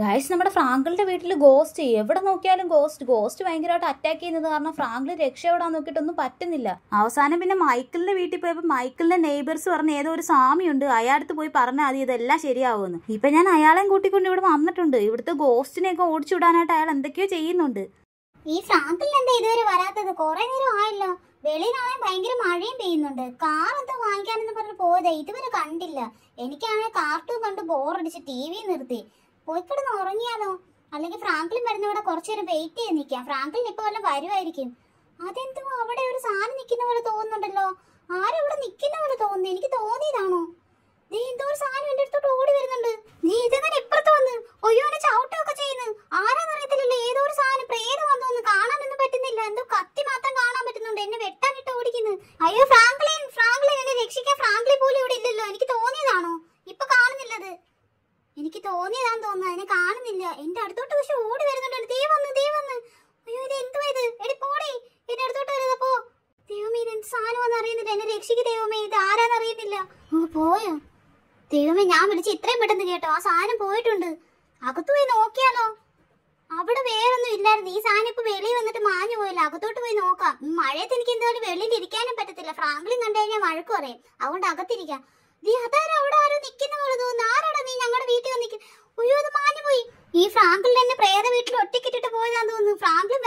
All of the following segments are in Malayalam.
ഗായ്സ് നമ്മുടെ ഫ്രാങ്കിളിൻ്റെ വീട്ടിൽ ഗോസ്റ്റ് എവിടെ നോക്കിയാലും ഗോസ്റ്റ് ഗോസ്റ്റ് ഭയങ്കരമായിട്ട് അറ്റാക്ക് ചെയ്യുന്നത് കാരണം ഫ്രാങ്കിൾ രക്ഷപ്പെടാൻ നോക്കിയിട്ടൊന്നും പറ്റുന്നില്ല അവസാനം പിന്നെ മൈക്കിളിൻ്റെ വീട്ടിൽ പോയപ്പോൾ മൈക്കിളിൻ്റെ നെയ്ബേഴ്സ് പറഞ്ഞ ഏതോ ഒരു സ്വാമിയുണ്ട് അയാളടുത്ത് പോയി പറഞ്ഞാൽ മതി ഇതെല്ലാം ശരിയാവുമെന്ന് ഇപ്പം ഞാൻ അയാളെയും കൂട്ടിക്കൊണ്ട് ഇവിടെ വന്നിട്ടുണ്ട് ഇവിടുത്തെ ഗോസ്റ്റിനെയൊക്കെ ഓടിച്ചു വിടാനായിട്ട് അയാൾ എന്തൊക്കെയോ ചെയ്യുന്നുണ്ട് ഈ ഫ്രാങ്കിൾ എന്താ ഇതുവരെ വരാത്തത് കുറെ നേരം ആയല്ലോ വെളിയിലാണെ ഭയങ്കര മഴയും പെയ്യുന്നുണ്ട് കാർ എന്താ വാങ്ങിക്കാനെന്ന് പറഞ്ഞ് പോയതാ ഇതുവരെ കണ്ടില്ല എനിക്കാണെങ്കിൽ കാർട്ടൂൺ കണ്ട് ബോറടിച്ച് ടി വി നിർത്തി പോയി കിടന്ന് ഉറങ്ങിയാലോ അല്ലെങ്കിൽ ഫ്രാങ്ക്ലിൻ വരുന്നവിടെ കുറച്ചു നേരം വെയിറ്റ് ചെയ്ത് നിൽക്കാം ഫ്രാങ്ക്ലിൻ ഇപ്പൊ വല്ല വരുവായിരിക്കും അതെന്തോ അവിടെ ഒരു സാധനം നിൽക്കുന്ന പോലെ തോന്നുന്നുണ്ടല്ലോ ആരവിടെ നിൽക്കുന്ന പോലെ തോന്നുന്നു എനിക്ക് തോന്നിയതാണോ നീ എന്തോ ഒരു സാധനം എന്റെ അടുത്തോട്ട് ഓടി വരുന്നുണ്ട് നീ ഇതെങ്ങനെ ഇപ്പുറത്ത് വന്ന് ഒയ്യോ ചവിട്ടൊക്കെ ചെയ്യുന്നു ആരാ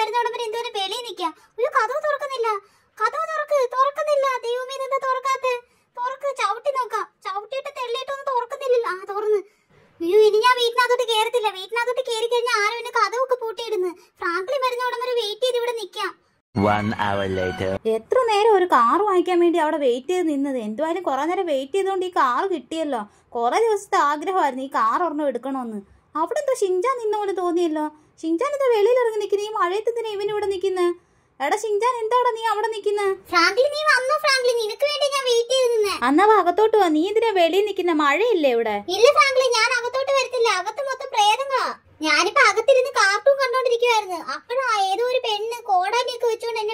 വരുന്നോടം വരെ എന്തോരം വെളിയിൽ നിൽക്കുക ഒരു കഥവ് തുറക്കുന്നില്ല കഥവ് തുറക്ക് തുറക്കുന്നില്ല ദൈവമേ ഇതെന്താ തുറക്കാത്ത തുറക്ക് ചവിട്ടി നോക്കാം ചവിട്ടിയിട്ട് തെള്ളിയിട്ടൊന്നും തുറക്കുന്നില്ല ആ തുറന്ന് അയ്യോ ഇനി ഞാൻ വീട്ടിനകത്തോട്ട് കയറത്തില്ല വീട്ടിനകത്തോട്ട് കയറി കഴിഞ്ഞാൽ ആരും എന്നെ കഥവൊക്കെ പൂട്ടിയിടുന്നു ഫ്രാങ്ക്ലി വരുന്നോടം വരെ വെയിറ്റ് ചെയ്ത് ഇവിടെ നിൽക്കാം എത്ര നേരം ഒരു കാർ വാങ്ങിക്കാൻ വേണ്ടി അവിടെ വെയിറ്റ് ചെയ്ത് നിന്നത് എന്തുവായാലും കുറേ നേരം വെയിറ്റ് ചെയ്തുകൊണ്ട് ഈ കാർ കിട്ടിയല്ലോ കുറേ ദിവസത്തെ ആഗ്രഹമായിരുന്നു ഈ കാർ ഒരെണ്ണം എടുക്കണമെന്ന് അവിടെ എന്തോ ഷിഞ്ചാൻ നിന്ന പോലെ തോന്നിയല്ലോ ഷിങ്ചാൻ എന്താ വെളിയിൽ ഇറങ്ങി നിൽക്കുന്ന ഈ മഴയത്ത് തന്നെ ഇവൻ ഇവിടെ നിൽക്കുന്നത് എടാ ഷിങ്ചാൻ എന്താടാ നീ അവിടെ നിൽക്കുന്നത് ഫ്രാങ്ക്ലിൻ നീ വന്നോ ഫ്രാങ്ക്ലിൻ നിനക്ക് ഞാൻ വെയിറ്റ് ചെയ്ത് നിന്നെ അകത്തോട്ട് വാ നീ എന്തിനാ വെളിയിൽ നിൽക്കുന്ന മഴയില്ലേ ഇവിടെ ഇല്ല ഫ്രാങ്ക്ലിൻ ഞാൻ അകത്തോട്ട് വരത്തില്ല അകത്ത് മൊത്തം പ്രേതങ്ങളാ ഞാനിപ്പോ അകത്തിരുന്ന് കാർട്ടൂൺ കണ്ടോണ്ടിരിക്കുവായിരുന്നു അപ്പോഴാ ഏതോ ഒരു പെണ്ണ് കോടാലിയൊക്കെ വെച്ചുകൊണ്ട് എന്നെ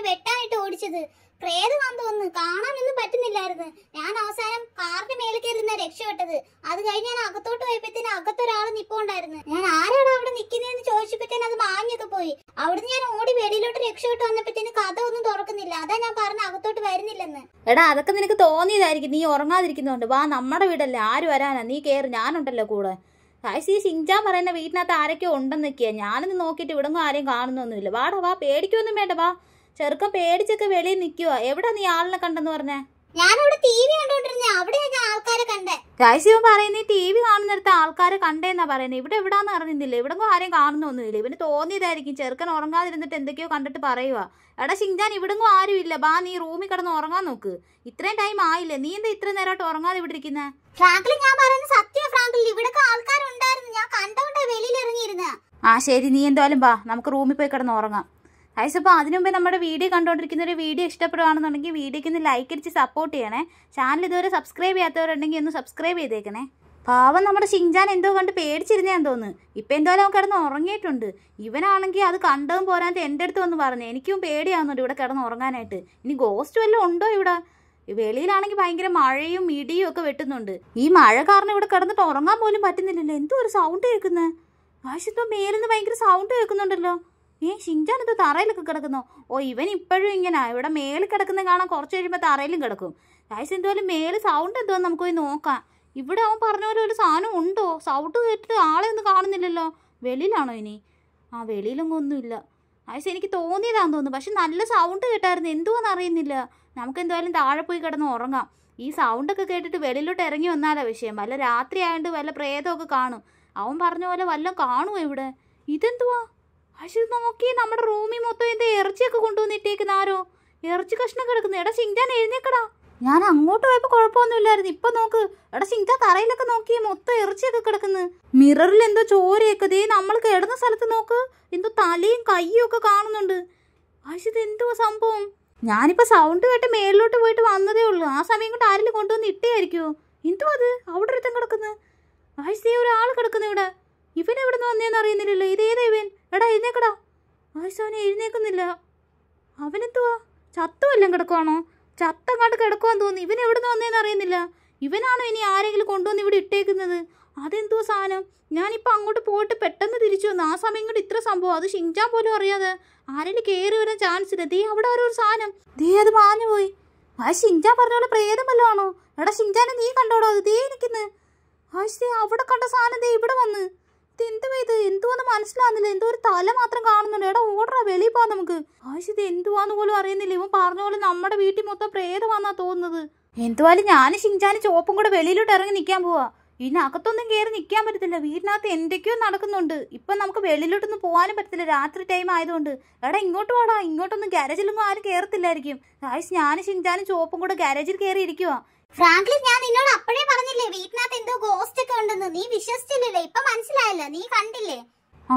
ഓടിച്ചത് പ്രേതമാന്ന് തോന്നുന്നു കാണാനൊന്നും പറ്റുന്നില്ലായിരുന്നു ഞാൻ അവസാനം കാറിന്റെ മേലെ കയറുന്ന രക്ഷപ്പെട്ടത് അത് കഴിഞ്ഞ് ഞാൻ അകത്തോട്ട് പോയപ്പോഴത്തേന് അകത്തൊരാൾ നിപ്പോണ്ടായിരുന്നു ഞാൻ ആരാണ് അവിടെ നിൽക്കുന്നതെന്ന് ചോദിച്ചപ്പോഴത്തേന് അത് മാഞ്ഞൊക്കെ പോയി അവിടുന്ന് ഞാൻ ഓടി വെളിയിലോട്ട് രക്ഷപ്പെട്ട് വന്നപ്പോഴത്തേന് കഥ ഒന്നും തുറക്കുന്നില്ല അതാ ഞാൻ പറഞ്ഞ അകത്തോട്ട് വരുന്നില്ലെന്ന് എടാ അതൊക്കെ നിനക്ക് തോന്നിയതായിരിക്കും നീ ഉറങ്ങാതിരിക്കുന്നതുകൊണ്ട് വാ നമ്മുടെ വീടല്ലേ ആര് വരാനാ നീ കയറി ഞാനുണ്ടല്ലോ കൂടെ ആയിസി ഈ ഷിങ്ജാൻ പറയുന്ന വീട്ടിനകത്ത് ആരൊക്കെ ഉണ്ടെന്നൊക്കെയാ ഞാനൊന്ന് നോക്കിയിട്ട് ഇവിടെങ്ങും ആരെയും കാണുന്നൊന്നുമില്ല വാടാ വാ പേടിക്കൊന്നും വേണ്ട വാ ചെറുക്കൻ പേടിച്ചൊക്കെ വെളിയിൽ നിൽക്കുക എവിടെ നീ ആളിനെ കണ്ടെന്ന് പറഞ്ഞേ ഞാനിവിടെ ആൾക്കാരെ കണ്ടേ രാജശിവൻ പറയുന്ന ടി വി കാണുന്നിടത്ത് ആൾക്കാരെ കണ്ടേന്നാ പറയുന്നത് ഇവിടെ എവിടാന്ന് അറിഞ്ഞില്ല ഇവിടെ ആരെയും കാണുന്നൊന്നുമില്ല ഇവന് തോന്നിയതായിരിക്കും ചെറുക്കൻ ഉറങ്ങാതിരുന്നിട്ട് എന്തൊക്കെയോ കണ്ടിട്ട് പറയുക എടാ ശിഞ്ചാൻ ഇവിടെ ആരും ഇല്ല ബാ നീ റൂമിൽ കിടന്ന് ഉറങ്ങാൻ നോക്ക് ഇത്രയും ടൈം ആയില്ലേ നീ എന്താ ഇത്ര നേരമായിട്ട് ഉറങ്ങാതെ ഇവിടെ ഇരിക്കുന്നേ ഞാൻ പറയുന്നത് ഞാൻ ആ ശരി നീ എന്തായാലും ബാ നമുക്ക് റൂമിൽ പോയി കിടന്ന് ഉറങ്ങാം ഗൈസ് അപ്പോൾ അതിനു മുമ്പേ നമ്മുടെ വീഡിയോ കണ്ടുകൊണ്ടിരിക്കുന്ന ഒരു വീഡിയോ ഇഷ്ടപ്പെടുകയാണെന്നുണ്ടെങ്കിൽ വീഡിയോയ്ക്ക് ഒന്ന് ലൈക്ക് അടിച്ച് സപ്പോർട്ട് ചെയ്യണേ ചാനൽ ഇതുവരെ സബ്സ്ക്രൈബ് ചെയ്യാത്തവരുണ്ടെങ്കിൽ ഒന്ന് സബ്സ്ക്രൈബ് ചെയ്തേക്കണേ പാവം നമ്മുടെ ഷിൻജാൻ എന്തോ കണ്ട് പേടിച്ചിരുന്നേ പേടിച്ചിരുന്നേന്ന് തോന്നുന്നു ഇപ്പം എന്തോലും അവൻ കിടന്ന് ഉറങ്ങിയിട്ടുണ്ട് ഇവനാണെങ്കിൽ അത് കണ്ടതും പോരാത്ത എൻ്റെ അടുത്ത് വന്ന് പറഞ്ഞു എനിക്കും പേടിയാവുന്നുണ്ട് ഇവിടെ കിടന്ന് ഉറങ്ങാനായിട്ട് ഇനി ഗോസ്റ്റ് വല്ലതും ഉണ്ടോ ഇവിടെ വെളിയിലാണെങ്കിൽ ഭയങ്കര മഴയും ഇടിയും ഒക്കെ വെട്ടുന്നുണ്ട് ഈ മഴ കാരണം ഇവിടെ കിടന്നിട്ട് ഉറങ്ങാൻ പോലും പറ്റുന്നില്ലല്ലോ എന്തോ ഒരു സൗണ്ട് കേൾക്കുന്നത് പക്ഷെ എന്തോ മേലിന്ന് ഭയങ്കര സൗണ്ട് കേൾക്കുന്നുണ്ടല്ലോ ഏ ഷിൻജാൻ ഇത് തറയിലൊക്കെ കിടക്കുന്നു ഓ ഇവൻ ഇപ്പോഴും ഇങ്ങനെ ഇവിടെ മേളിൽ കിടക്കുന്ന കാണാൻ കുറച്ച് കഴിയുമ്പോൾ തറയിലും കിടക്കും ഗായ്സ് എന്തുപോലെ മേള് സൗണ്ട് എന്തുവാന്ന് നമുക്ക് പോയി നോക്കാം ഇവിടെ അവൻ പറഞ്ഞ പോലെ ഒരു സാധനം ഉണ്ടോ സൗണ്ട് കേട്ടിട്ട് ആളെ ഒന്നും കാണുന്നില്ലല്ലോ വെളിയിലാണോ ഇനി ആ വെളിയിലൊന്നും ഒന്നുമില്ല ഗായ്സ് എനിക്ക് തോന്നിയതാന്ന് തോന്നുന്നു പക്ഷെ നല്ല സൗണ്ട് കേട്ടായിരുന്നു എന്തുവാന്ന് അറിയുന്നില്ല നമുക്ക് എന്തായാലും താഴെ പോയി കിടന്ന് ഉറങ്ങാം ഈ സൗണ്ടൊക്കെ കേട്ടിട്ട് വെളിയിലോട്ട് ഇറങ്ങി വന്നാലാ വിഷയം വല്ല രാത്രി ആയതുകൊണ്ട് വല്ല പ്രേതമൊക്കെ കാണും അവൻ പറഞ്ഞ പോലെ വല്ലതും കാണുമോ ഇവിടെ ഇതെന്തുവാ പക്ഷെ നോക്കി നമ്മുടെ റൂമിൽ മൊത്തം എന്താ ഇറച്ചിയൊക്കെ കൊണ്ടുവന്നിട്ടേക്കുന്ന ആരോ ഇറച്ചി കഷ്ണം കിടക്കുന്നു എടാ സിങ്കാൻ എഴുന്നേക്കടാ ഞാൻ അങ്ങോട്ട് പോയപ്പോൾ കുഴപ്പമൊന്നുമില്ലായിരുന്നു ഇപ്പൊ നോക്ക് എടാ ശിങ്ക തറയിലൊക്കെ നോക്കി മൊത്തം ഇറച്ചിയൊക്കെ കിടക്കുന്നു മിററിൽ എന്തോ ചോരയൊക്കെ ദേ നമ്മൾ കിടന്ന സ്ഥലത്ത് നോക്ക് എന്തോ തലയും കയ്യും ഒക്കെ കാണുന്നുണ്ട് പക്ഷെ എന്തോ സംഭവം ഞാനിപ്പോ സൗണ്ട് കേട്ട് മേളിലോട്ട് പോയിട്ട് വന്നതേ ഉള്ളൂ ആ സമയം കൊണ്ട് ആരെങ്കിലും കൊണ്ടുവന്ന് ഇട്ടേ ആയിരിക്കുമോ എന്തോ അത് അവിടെ ഒരുത്തം കിടക്കുന്നു ആഴ്ച ഒരാൾ കിടക്കുന്നു ഇവിടെ ഇവൻ എവിടെ നിന്ന് വന്നേന്ന് അറിയുന്നില്ലല്ലോ ഇതേതാ ഇവൻ എടാ എഴുന്നേക്കടാ ആയിസവനെ എഴുന്നേക്കുന്നില്ല അവനെന്തുവാ ചത്തുവല്ലം കിടക്കുവാണോ ചത്തങ്ങാണ്ട് കിടക്കുവാൻ തോന്നി ഇവൻ എവിടെ നിന്ന് വന്നേന്ന് അറിയുന്നില്ല ഇവനാണോ ഇനി ആരെങ്കിലും കൊണ്ടുവന്ന് ഇവിടെ ഇട്ടേക്കുന്നത് അതെന്തോ സാധനം ഞാനിപ്പോൾ അങ്ങോട്ട് പോയിട്ട് പെട്ടെന്ന് തിരിച്ചു വന്നു ആ സമയം കൊണ്ട് ഇത്ര സംഭവം അത് ഷിഞ്ചാൻ പോലും അറിയാതെ ആരെങ്കിലും കയറി വരാൻ ചാൻസ് ഇല്ല ദേ അവിടെ ഒരു സാധനം ദേ അത് മാഞ്ഞു പോയി ആ ഷിഞ്ചാൻ പറഞ്ഞ പോലെ പ്രേതം ആണോ എടാ ഷിഞ്ചാനെ നീ കണ്ടോടോ അത് ദേ എനിക്കിന്ന് ആശ്ശേ അവിടെ കണ്ട സാധനം ദേ ഇവിടെ വന്ന് എന്തുവാ ഇത് എന്തുവാന്ന് മനസ്സിലാകുന്നില്ല എന്തോ ഒരു തല മാത്രം കാണുന്നുണ്ട് എടാ ഓടാ വെളിയിൽ നമുക്ക് ആശു ഇത് എന്തുവാന്ന് പോലും അറിയുന്നില്ല ഇവൻ പറഞ്ഞ പോലെ നമ്മുടെ വീട്ടിൽ മൊത്തം പ്രേതമാന്നാ തോന്നുന്നത് എന്തുവാലും ഞാനും ഷിങ്ചാനും ചോപ്പും കൂടെ വെളിയിലോട്ട് ഇറങ്ങി നിൽക്കാൻ പോവാ അകത്തൊന്നും കയറി നിൽക്കാൻ പറ്റത്തില്ല വീടിനകത്ത് എന്തൊക്കെയോ നടക്കുന്നുണ്ട് ഇപ്പം നമുക്ക് വെളിയിലോട്ടൊന്നും പോകാനും പറ്റത്തില്ല രാത്രി ടൈം ആയതുകൊണ്ട് എടാ ഇങ്ങോട്ട് പോടാ ഇങ്ങോട്ടൊന്നും ഗാരേജിലൊന്നും ആരും കയറത്തില്ലായിരിക്കും ആയിസ് ഞാനും ഷിഞ്ചാനും ചോപ്പും കൂടെ ഗാരേജിൽ കയറി ഇരിക്കുവാ ഫ്രാങ്ക്ലി ഞാൻ നിന്നോട് അപ്പോഴേ പറഞ്ഞില്ലേ വീട്ടിനകത്ത് എന്തോ ഗോസ്റ്റ് ഒക്കെ ഉണ്ടെന്ന് നീ വിശ്വസിച്ചില്ലല്ലേ ഇപ്പൊ മനസ്സിലായല്ലോ നീ കണ്ടില്ലേ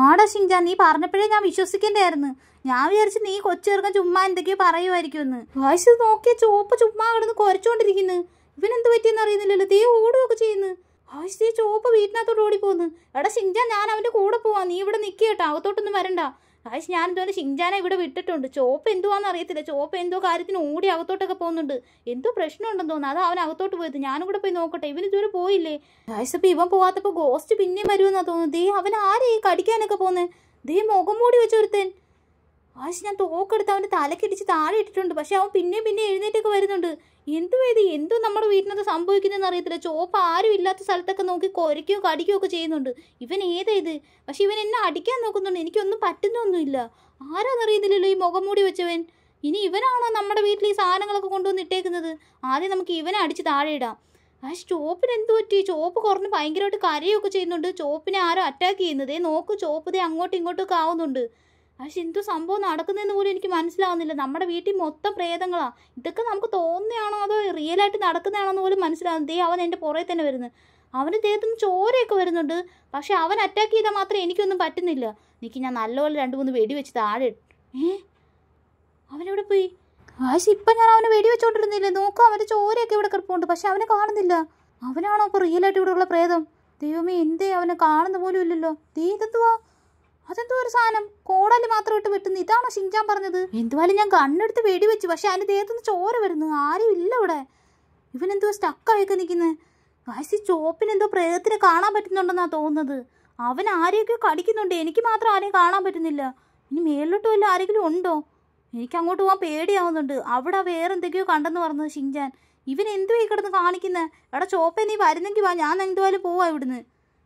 ആടാ ഷിൻജ നീ പറഞ്ഞപ്പോഴേ ഞാൻ വിശ്വസിക്കേണ്ടായിരുന്നു ഞാൻ വിചാരിച്ചു നീ കൊച്ചുചെറുക്കൻ ചുമ്മാ എന്തൊക്കെയോ പറയുമായിരിക്കുമെന്ന് വായിച്ചു നോക്കിയ ചുവപ്പ് ചുമ്മാ കിടന്ന് കുരച്ചോണ്ടിരിക്കുന്നു ഇവനെന്ത് പറ്റിയെന്ന് അറിയുന്നില്ലല്ലോ തീ ഓടുകയൊക്കെ ചെയ്യുന്നു ആവശ്യത്തെ ചോപ്പ് വീട്ടിനകത്തോട്ട് പോകുന്നു എടാ ഷിൻജ ഞാൻ അവന്റെ കൂടെ പോവാ നീ ഇവിടെ നിൽക്കുക അകത്തോട്ടൊന്നും വരണ്ട പക്ഷെ ഞാൻ ഇതുപോലെ ഷിങ്ജാനെ ഇവിടെ വിട്ടിട്ടുണ്ട് ചോപ്പ് എന്തുവാന്ന് അറിയത്തില്ല ചോപ്പ് എന്തോ കാര്യത്തിന് ഓടി അകത്തോട്ടൊക്കെ പോകുന്നുണ്ട് എന്തോ പ്രശ്നമുണ്ടെന്ന് തോന്നുന്നു അത് അവൻ അകത്തോട്ട് പോയത് ഞാനും കൂടെ പോയി നോക്കട്ടെ ഇവൻ ഇതുവരെ പോയില്ലേ ആയിസപ്പം ഇവൻ പോവാത്തപ്പോ ഗോസ്റ്റ് പിന്നെയും വരുമെന്നാ തോന്നുന്നു ദേ അവൻ ആരെയും കടിക്കാനൊക്കെ പോകുന്നത് ദേ മുഖം മൂടി വെച്ചൊരുത്തേൻ ആശ് ഞാൻ തോക്കെടുത്ത് അവൻ്റെ തലക്കിടിച്ച് താഴെ ഇട്ടിട്ടുണ്ട് പക്ഷെ അവൻ പിന്നെ പിന്നെ എഴുന്നേറ്റൊക്കെ വരുന്നുണ്ട് എന്തും ഇത് എന്തോ നമ്മുടെ വീട്ടിനകത്ത് സംഭവിക്കുന്നതെന്ന് അറിയത്തില്ല ചോപ്പ് ആരും ഇല്ലാത്ത സ്ഥലത്തൊക്കെ നോക്കി കുരയ്ക്കുകയോ കടിക്കുകയോ ഒക്കെ ചെയ്യുന്നുണ്ട് ഇവൻ ഏതാ ഇത് പക്ഷെ ഇവൻ എന്നെ അടിക്കാൻ നോക്കുന്നുണ്ട് എനിക്കൊന്നും പറ്റുന്നൊന്നുമില്ല ആരാന്നറിയുന്നില്ലല്ലോ ഈ മുഖം മൂടി വെച്ചവൻ ഇനി ഇവനാണോ നമ്മുടെ വീട്ടിൽ ഈ സാധനങ്ങളൊക്കെ കൊണ്ടുവന്ന് ഇട്ടേക്കുന്നത് ആദ്യം നമുക്ക് ഇവനെ അടിച്ച് താഴെ ഇടാം ആ ചോപ്പിന് എന്ത് പറ്റി ചോപ്പ് കുറഞ്ഞ് ഭയങ്കരമായിട്ട് കരയൊക്കെ ചെയ്യുന്നുണ്ട് ചോപ്പിനെ ആരോ അറ്റാക്ക് ചെയ്യുന്നത് നോക്ക് ചോപ്പ് ദേ അങ്ങോട്ടും ഇങ്ങോട്ടും ഒക്കെ ആവുന്നുണ്ട് പക്ഷെ എന്ത് സംഭവം നടക്കുന്നതെന്ന് പോലും എനിക്ക് മനസ്സിലാവുന്നില്ല നമ്മുടെ വീട്ടിൽ മൊത്തം പ്രേതങ്ങളാണ് ഇതൊക്കെ നമുക്ക് തോന്നുകയാണോ അതോ റിയലായിട്ട് നടക്കുന്നതാണോ എന്ന് പോലും മനസ്സിലാവുന്നു ദേ അവൻ എൻ്റെ പുറകെ തന്നെ വരുന്നത് അവന് നിന്ന് ചോരയൊക്കെ വരുന്നുണ്ട് പക്ഷെ അവൻ അറ്റാക്ക് ചെയ്താൽ മാത്രം എനിക്കൊന്നും പറ്റുന്നില്ല എനിക്ക് ഞാൻ നല്ലപോലെ രണ്ട് മൂന്ന് വെടി വെച്ച് താഴെ ഏ അവനെവിടെ പോയി പക്ഷെ ഇപ്പം ഞാൻ അവനെ വെടി വെച്ചോണ്ടിരുന്നില്ല നോക്കാം അവൻ്റെ ചോരയൊക്കെ ഇവിടെ കിടപ്പുണ്ട് പക്ഷെ അവനെ കാണുന്നില്ല അവനാണോ ഇപ്പോൾ റിയലായിട്ട് ഇവിടെയുള്ള പ്രേതം ദൈവമേ എന്തേ അവനെ കാണുന്ന പോലും ഇല്ലല്ലോ ദേ അതെന്തോ ഒരു സാധനം കോടാലി മാത്രം ഇട്ട് വെട്ടുന്നു ഇതാണോ ഷിൻചാൻ പറഞ്ഞത് എന്തുവാലും ഞാൻ കണ്ണെടുത്ത് വെടി വെച്ചു പക്ഷെ അതിൻ്റെ ദേഹത്തുനിന്ന് ചോര വരുന്നു ആരും ഇല്ല ഇവിടെ ഇവൻ എന്തോ സ്റ്റക്കായൊക്കെ നിൽക്കുന്നത് ഗായ്സ് ചോപ്പിനെന്തോ എന്തോ പ്രേതത്തിനെ കാണാൻ പറ്റുന്നുണ്ടെന്നാ തോന്നുന്നത് അവൻ ആരെയൊക്കെ കടിക്കുന്നുണ്ട് എനിക്ക് മാത്രം ആരെയും കാണാൻ പറ്റുന്നില്ല ഇനി മേളിലോട്ട് വല്ല ആരെങ്കിലും ഉണ്ടോ എനിക്ക് അങ്ങോട്ട് പോകാൻ പേടിയാവുന്നുണ്ട് അവിടെ വേറെ എന്തൊക്കെയോ കണ്ടെന്ന് പറഞ്ഞത് ഷിൻചാൻ ഇവൻ എന്തുവായി കിടന്ന് കാണിക്കുന്നത് എടാ ചോപ്പ നീ വരുന്നെങ്കിൽ വാ ഞാൻ എന്തുവായാലും പോവാ ഇവിടുന്ന്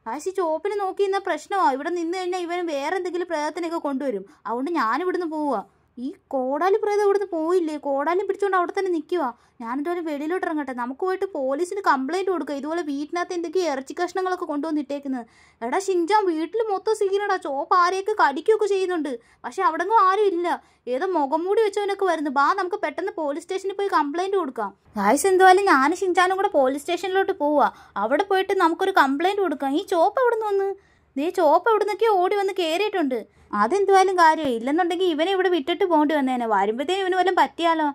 കാശി ചോപ്പിനെ നോക്കി ഇന്ന പ്രശ്നമാണ് ഇവിടെ നിന്ന് കഴിഞ്ഞാൽ ഇവൻ വേറെ എന്തെങ്കിലും പ്രേതത്തിനൊക്കെ കൊണ്ടുവരും അതുകൊണ്ട് ഞാനിവിടുന്ന് പോവുക ഈ കോടാലി പ്രേതം ഇവിടുന്ന് പോയില്ലേ കോടാലി പിടിച്ചുകൊണ്ട് അവിടെ തന്നെ നിൽക്കുക ഞാനിതുപോലെ വെളിയിലോട്ട് ഇറങ്ങട്ടെ നമുക്ക് പോയിട്ട് പോലീസിന് കംപ്ലയിൻറ്റ് കൊടുക്കുക ഇതുപോലെ വീട്ടിനകത്ത് എന്തൊക്കെയോ ഇറച്ചി കഷ്ണങ്ങളൊക്കെ കൊണ്ടുവന്നിട്ടേക്കുന്നത് എടാ ഷിൻജാൻ വീട്ടിൽ മൊത്തം സീനടാ ചോപ്പ് ആരെയൊക്കെ കടിക്കുകയൊക്കെ ചെയ്യുന്നുണ്ട് പക്ഷെ അവിടെങ്ങും ആരും ഇല്ല ഏതോ മുഖം മൂടി വെച്ചവനൊക്കെ വരുന്നു ബാ നമുക്ക് പെട്ടെന്ന് പോലീസ് സ്റ്റേഷനിൽ പോയി കംപ്ലയിൻറ്റ് കൊടുക്കാം ഗായ്സ് എന്തുവായാലും ഞാൻ ഷിൻജാനും കൂടെ പോലീസ് സ്റ്റേഷനിലോട്ട് പോവുക അവിടെ പോയിട്ട് നമുക്കൊരു കംപ്ലയിൻറ്റ് കൊടുക്കാം ഈ ചോപ്പ് അവിടെ നിന്ന് നീ ചോപ്പ് നിന്നൊക്കെ ഓടി വന്ന് കയറിയിട്ടുണ്ട് അതെന്തുവായാലും കാര്യമായി ഇല്ലെന്നുണ്ടെങ്കിൽ ഇവനെ ഇവിടെ വിട്ടിട്ട് പോകേണ്ടി വന്നേനെ വരുമ്പോഴത്തേനും ഇവന് വല്ലതും പറ്റിയാലോ